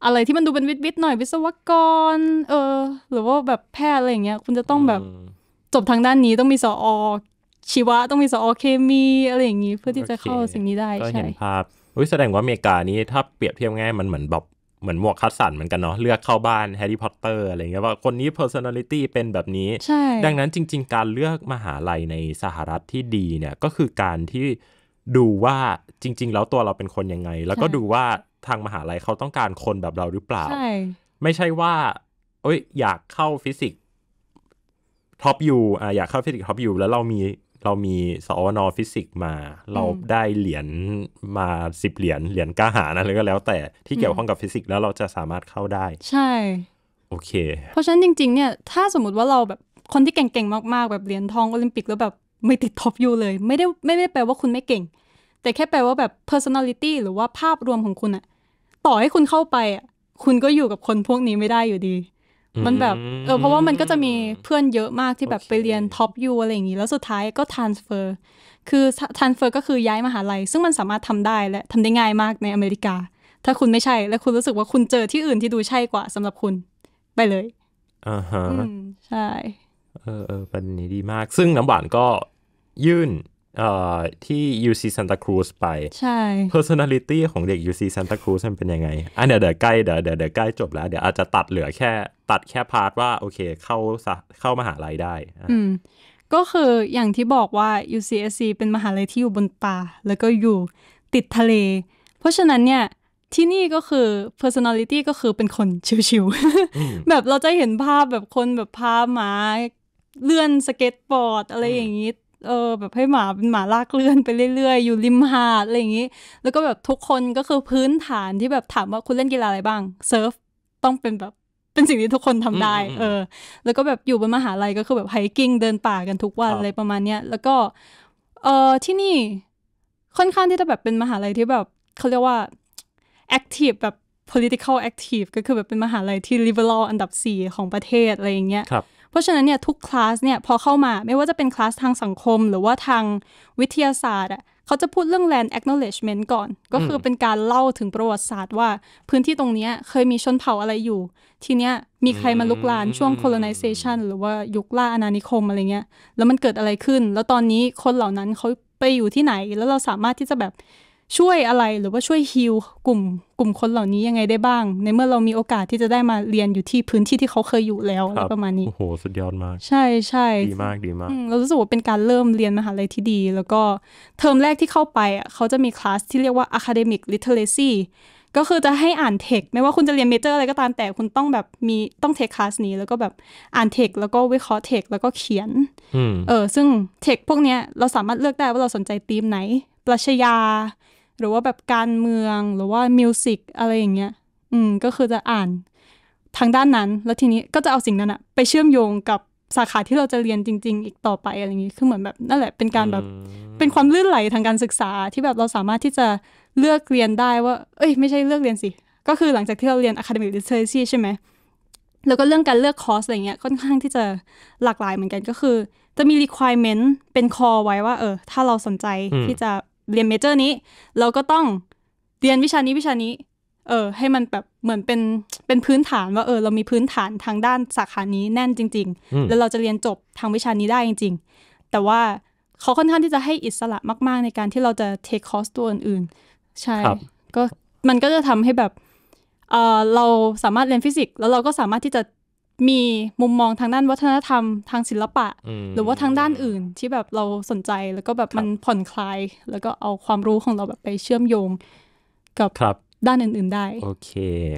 อะไรที่มันดูเป็นวิทย์วิทย์หน่อย วิศวกรเออหรือว่าแบบแพทย์อะไรอย่างเงี้ยคุณจะต้องแบบจบทางด้านนี้ต้องมีสอชีวะต้องมีสอเคมีอะไรอย่างงี้เพื่อที่จะเข้าสิ่งนี้ได้ก็เห็นภาพแสดงว่าอเมริกานี้ถ้าเปรียบเทียบง่ายมันเหมือนแบบเหมือนหมวกคัดสันเหมือนกันเนาะเลือกเข้าบ้านแฮร์รี่พอตเตอร์อะไรเงี้ยว่าคนนี้ personality เป็นแบบนี้ดังนั้นจริง ๆ การเลือกมหาลัยในสหรัฐที่ดีเนี่ยก็คือการที่ดูว่าจริง ๆ แล้วตัวเราเป็นคนยังไง แล้วก็ดูว่าทางมหาลัยเขาต้องการคนแบบเราหรือเปล่าไม่ใช่ว่า เอ้ยอยากเข้าฟิสิกส์ท็อปยูออยากเข้าฟิสิกส์ท็อปยูแล้วเรามีเรามีสอวนอฟิสิกส์มา เราได้เหรียญมาสิบเหรียญเหรียญก้าหานะอะไรก็แล้วแต่ที่เกี่ยวข้องกับฟิสิกส์แล้วเราจะสามารถเข้าได้ ใช่ โอเค เพราะฉะนั้นจริง ๆ เนี่ย ถ้าสมมติว่าเราแบบคนที่เก่งๆมากๆแบบเหรียญทองโอลิมปิกแล้วแบบไม่ติดท็อปยูเลย ไม่ได้ไม่ได้แปลว่าคุณไม่เก่ง แต่แค่แปลว่าแบบ personality หรือว่าภาพรวมของคุณอะต่อให้คุณเข้าไปอะคุณก็อยู่กับคนพวกนี้ไม่ได้อยู่ดี มันแบบเออเพราะว่ามันก็จะมีเพื่อนเยอะมากที่แบบไปเรียนท็อปยูอะไรอย่างนี้ แล้วสุดท้ายก็ transfer คือ transfer ก็คือย้ายมหาลัยซึ่งมันสามารถทำได้และทำได้ง่ายมากในอเมริกา ถ้าคุณไม่ใช่ และคุณรู้สึกว่าคุณเจอที่อื่นที่ดูใช่กว่าสำหรับคุณ ไปเลยอ่าฮะใช่ เออเออประเด็นนี้ดีมากซึ่งน้ำหวานก็ยื่นที่ UC Santa Cruz ไป ใช่ personality ของเด็ก UC Santa Cruz มันเป็นยังไง อ่ะเดี๋ยวเดี๋ยวใกล้เดี๋ยวเดี๋ยวเดี๋ยวใกล้จบแล้ว เดี๋ยวอาจจะตัดเหลือแค่ ตัดแค่พาร์ทว่า โอเค เข้าเข้ามหาลัยได้ อืม ก็คืออย่างที่บอกว่า UCSC เป็นมหาลัยที่อยู่บนป่า แล้วก็อยู่ติดทะเล เพราะฉะนั้นเนี่ย ที่นี่ก็คือ personality ก็คือเป็นคนชิวๆแบบเราจะเห็นภาพแบบคนแบบพาหมาเลื่อนสเก็ตบอร์ด อะไรอย่างนี้เออแบบให้หมาเป็นหมาลากเลื่อนไปเรื่อยๆอยู่ริมหาดอะไรอย่างนี้ แล้วก็แบบทุกคนก็คือพื้นฐานที่แบบถามว่าคุณเล่นกีฬาอะไรบ้างเซิร์ฟต้องเป็นแบบเป็นสิ่งที่ทุกคนทำได้ เออแล้วก็แบบอยู่บนมหาลัยก็คือแบบไฮกิ้งเดินป่ากันทุกวันอะไรประมาณเนี้ย แล้วก็เออที่นี่ค่อนข้างที่จะแบบเป็นมหาลัยที่แบบเขาเรียกว่า active แบบ political active ก็คือแบบเป็นมหาลัยที่ liberal อันดับ4ของประเทศอะไรอย่างเงี้ยครับเพราะฉะนั้นเนี่ยทุกคลาสเนี่ยพอเข้ามาไม่ว่าจะเป็นคลาสทางสังคม หรือว่าทางวิทยาศาสตร์อ่ะเขาจะพูดเรื่อง land acknowledgement ก่อน ก็คือเป็นการเล่าถึงประวัติศาสตร์ว่าพื้นที่ตรงนี้เคยมีชนเผ่าอะไรอยู่ ทีเนี้ยมีใครมาลุกลาน ช่วง colonization หรือว่ายุคล่าอาณานิคมอะไรเงี้ยแล้วมันเกิดอะไรขึ้น แล้วตอนนี้คนเหล่านั้นเขาไปอยู่ที่ไหนแล้วเราสามารถที่จะแบบช่วยอะไรหรือว่าช่วยฮิลกลุ่ม กลุ่มคนเหล่านี้ยังไงได้บ้าง ในเมื่อเรามีโอกาสที่จะได้มาเรียนอยู่ที่พื้นที่ที่เขาเคยอยู่แล้วอะไรประมาณนี้โอ้โหสุดยอดมากใช่ใช่ดีมากดีมากเรารู้สึกว่าเป็นการเริ่มเรียนมหาลัยที่ดี แล้วก็เทอมแรกที่เข้าไปอ่ะเขาจะมีคลาสที่เรียกว่า academic literacy ก็คือจะให้อ่านเทคไม่ว่าคุณจะเรียนเมเจอร์อะไรก็ตามแต่คุณต้องแบบมีต้องเทคคลาสนี้ แล้วก็แบบอ่านเทคแล้วก็วิเคราะห์เทคแล้วก็เขียนเออซึ่งเทค พวกเนี้ยเราสามารถเลือกได้ว่าเราสนใจธีมไหน ปรัชญาหรือว่าแบบการเมืองหรือว่ามิวสิกอะไรอย่างเงี้ย อืม ก็คือจะอ่าน ทางด้านนั้น แล้วทีนี้ก็จะเอาสิ่งนั้นอะไปเชื่อมโยงกับสาขาที่เราจะเรียนจริง ๆ อีกต่อไปอะไรอย่างงี้คือเหมือนแบบนั่นแหละ เป็นการแบบเป็นความลื่นไหลทางการศึกษาที่แบบเราสามารถที่จะเลือกเรียนได้ว่าเอ้ยไม่ใช่เลือกเรียนสิ ก็คือหลังจากที่เราเรียน academic literacy ใช่ไหม แล้วก็เรื่องการเลือกคอร์สอะไรเงี้ยค่อนข้างที่จะหลากหลายเหมือนกันก็คือจะมี requirement เป็นคอไว้ว่าเออ ถ้าเราสนใจที่จะเรียนเมเจอร์นี้ เราก็ต้องเรียนวิชานี้วิชานี้ เออให้มันแบบเหมือนเป็นเป็นพื้นฐานว่าเออเรามีพื้นฐานทางด้านสาขานี้แน่นจริง ๆ แล้วเราจะเรียนจบทางวิชานี้ได้จริง ๆ แต่ว่าเขาค่อนข้างที่จะให้อิสระมาก ๆในการที่เราจะเทคคอร์สตัวอื่นๆใช่ ก็มันก็จะทำให้แบบเออเราสามารถเรียนฟิสิกส์แล้วเราก็สามารถที่จะมีมุมมองทางด้านวัฒนธรรมทางศิลปะ หรือว่าทางด้านอื่นที่แบบเราสนใจแล้วก็แบบมันผ่อนคลาย แล้วก็เอาความรู้ของเราแบบไปเชื่อมโยงกับด้านอื่น ๆได้ โอเค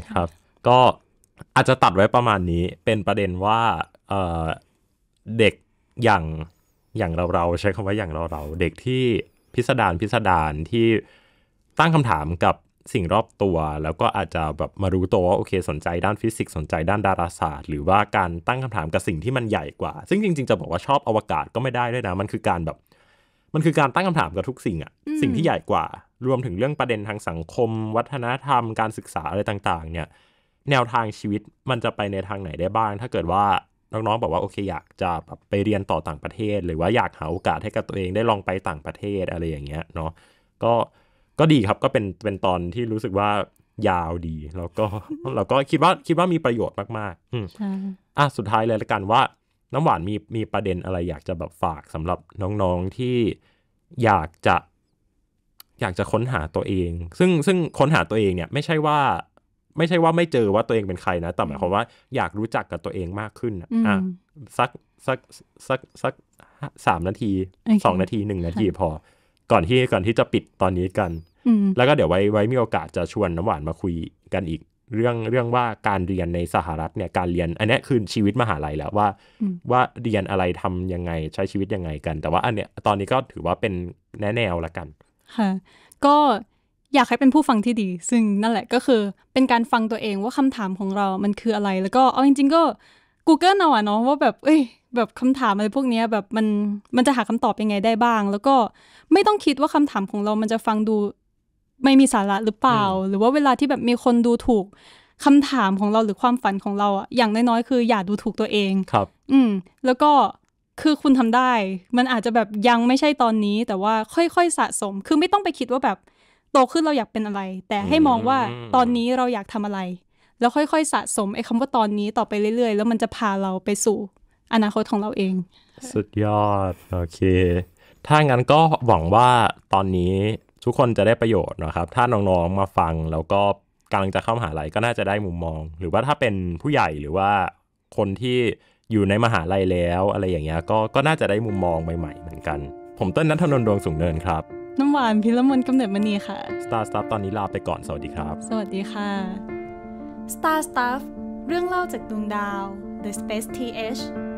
ครับ ก็อาจจะตัดไว้ประมาณนี้เป็นประเด็นว่าเเด็กอย่างอย่างเราเราใช้คำว่าอย่างเราเราเด็กที่พิสดารพิสดารที่ตั้งคำถามกับสิ่งรอบตัวแล้วก็อาจจะแบบมารู้ตัวว่าโอเคสนใจด้านฟิสิกส์สนใจด้านดาราศาสตร์ หรือว่าการตั้งคำถามกับสิ่งที่มันใหญ่กว่า ซึ่งจริง ๆจะบอกว่าชอบอวกาศก็ไม่ได้ด้วยนะมันคือการแบบ มันคือการตั้งคำถามกับทุกสิ่งอะสิ่งที่ใหญ่กว่า รวมถึงเรื่องประเด็นทางสังคม วัฒนธรรมการศึกษาอะไรต่าง ๆ เนี่ยแนวทางชีวิตมันจะไปในทางไหนได้บ้างถ้าเกิดว่าน้องๆบอกว่าโอเค อยากจะแบบไปเรียนต่อต่างประเทศ หรือว่าอยากหาโอกาสให้กับตัวเองได้ลองไปต่างประเทศอะไรอย่างเงี้ยเนาะก็ก็ดีครับก็เป็นเป็นตอนที่รู้สึกว่ายาวดี แล้วก็เราก็คิดว่าคิดว่ามีประโยชน์มาก ๆอือ่ะ สุดท้ายเลยละกันว่า น้ำหวานมีมีประเด็นอะไรอยากจะแบบฝากสำหรับน้องๆที่อยากจะ อยากจะค้นหาตัวเอง ซึ่งซึ่งค้นหาตัวเองเนี่ย ไม่ใช่ว่า ไม่ใช่ว่าไม่เจอว่าตัวเองเป็นใครนะ แต่หมายความว่าอยากรู้จักกับตัวเองมากขึ้นอ่ะสักสักสักสักสามนาทีสองนาทีหนึ่งนาทีพอก่อนที่ก่อนที่จะปิดตอนนี้กันแล้วก็เดี๋ยวไว้ไว้มีโอกาสจะชวนน้ำหวานมาคุยกันอีก เรื่องเรื่องว่าการเรียนในสหรัฐเนี่ย การเรียนอันนี้คือชีวิตมหาลัยแล้วว่า ว่าเรียนอะไรทำยังไงใช้ชีวิตยังไงกัน แต่ว่าอันเนี้ยตอนนี้ก็ถือว่าเป็นแนแนวละกันค่ะก็อยากให้เป็นผู้ฟังที่ดี ซึ่งนั่นแหละก็คือเป็นการฟังตัวเองว่าคำถามของเรา มันคืออะไรแล้วก็เอาจริง ๆ ก็ Google เอาอะเนาะว่าแบบเอ้ยแบบคำถามอะไรพวกนี้แบบมันมันจะหาคำตอบยังไงได้บ้าง แล้วก็ไม่ต้องคิดว่าคำถามของเรามันจะฟังดู ไม่มีสาระหรือเปล่า หรือว่าเวลาที่แบบมีคนดูถูก คำถามของเราหรือความฝันของเราอะอย่างน้อยๆคือ อย่าดูถูกตัวเองครับ อืมแล้วก็คือคุณทำได้ มันอาจจะแบบยังไม่ใช่ตอนนี้ แต่ว่าค่อยๆสะสม คือไม่ต้องไปคิดว่าแบบโตขึ้นเราอยากเป็นอะไร แต่ให้มองว่าตอนนี้เราอยากทำอะไร แล้วค่อยๆสะสมไอ้คำว่าตอนนี้ต่อไปเรื่อยๆ แล้วมันจะพาเราไปสู่อนาคตของเราเอง สุดยอด โอเค ถ้างั้นก็หวังว่าตอนนี้ทุกคนจะได้ประโยชน์นะครับถ้าน้องๆ มาฟังแล้วก็กำลังจะเข้ามหาลัยก็น่าจะได้มุมมอง หรือว่าถ้าเป็นผู้ใหญ่หรือว่าคนที่อยู่ในมหาลัยแล้ว อะไรอย่างเงี้ยก็ก็น่าจะได้มุมมองใหม่ๆ เหมือนกัน ผมต้นนัทนนท์ดวงสูงเนินครับ น้ำหวานพิลมนกำเนิดมณีค่ะ Star Stuff ตอนนี้ลาไปก่อน สวัสดีครับ สวัสดีค่ะ Star Stuff เรื่องเล่าจากดวงดาว The Space TH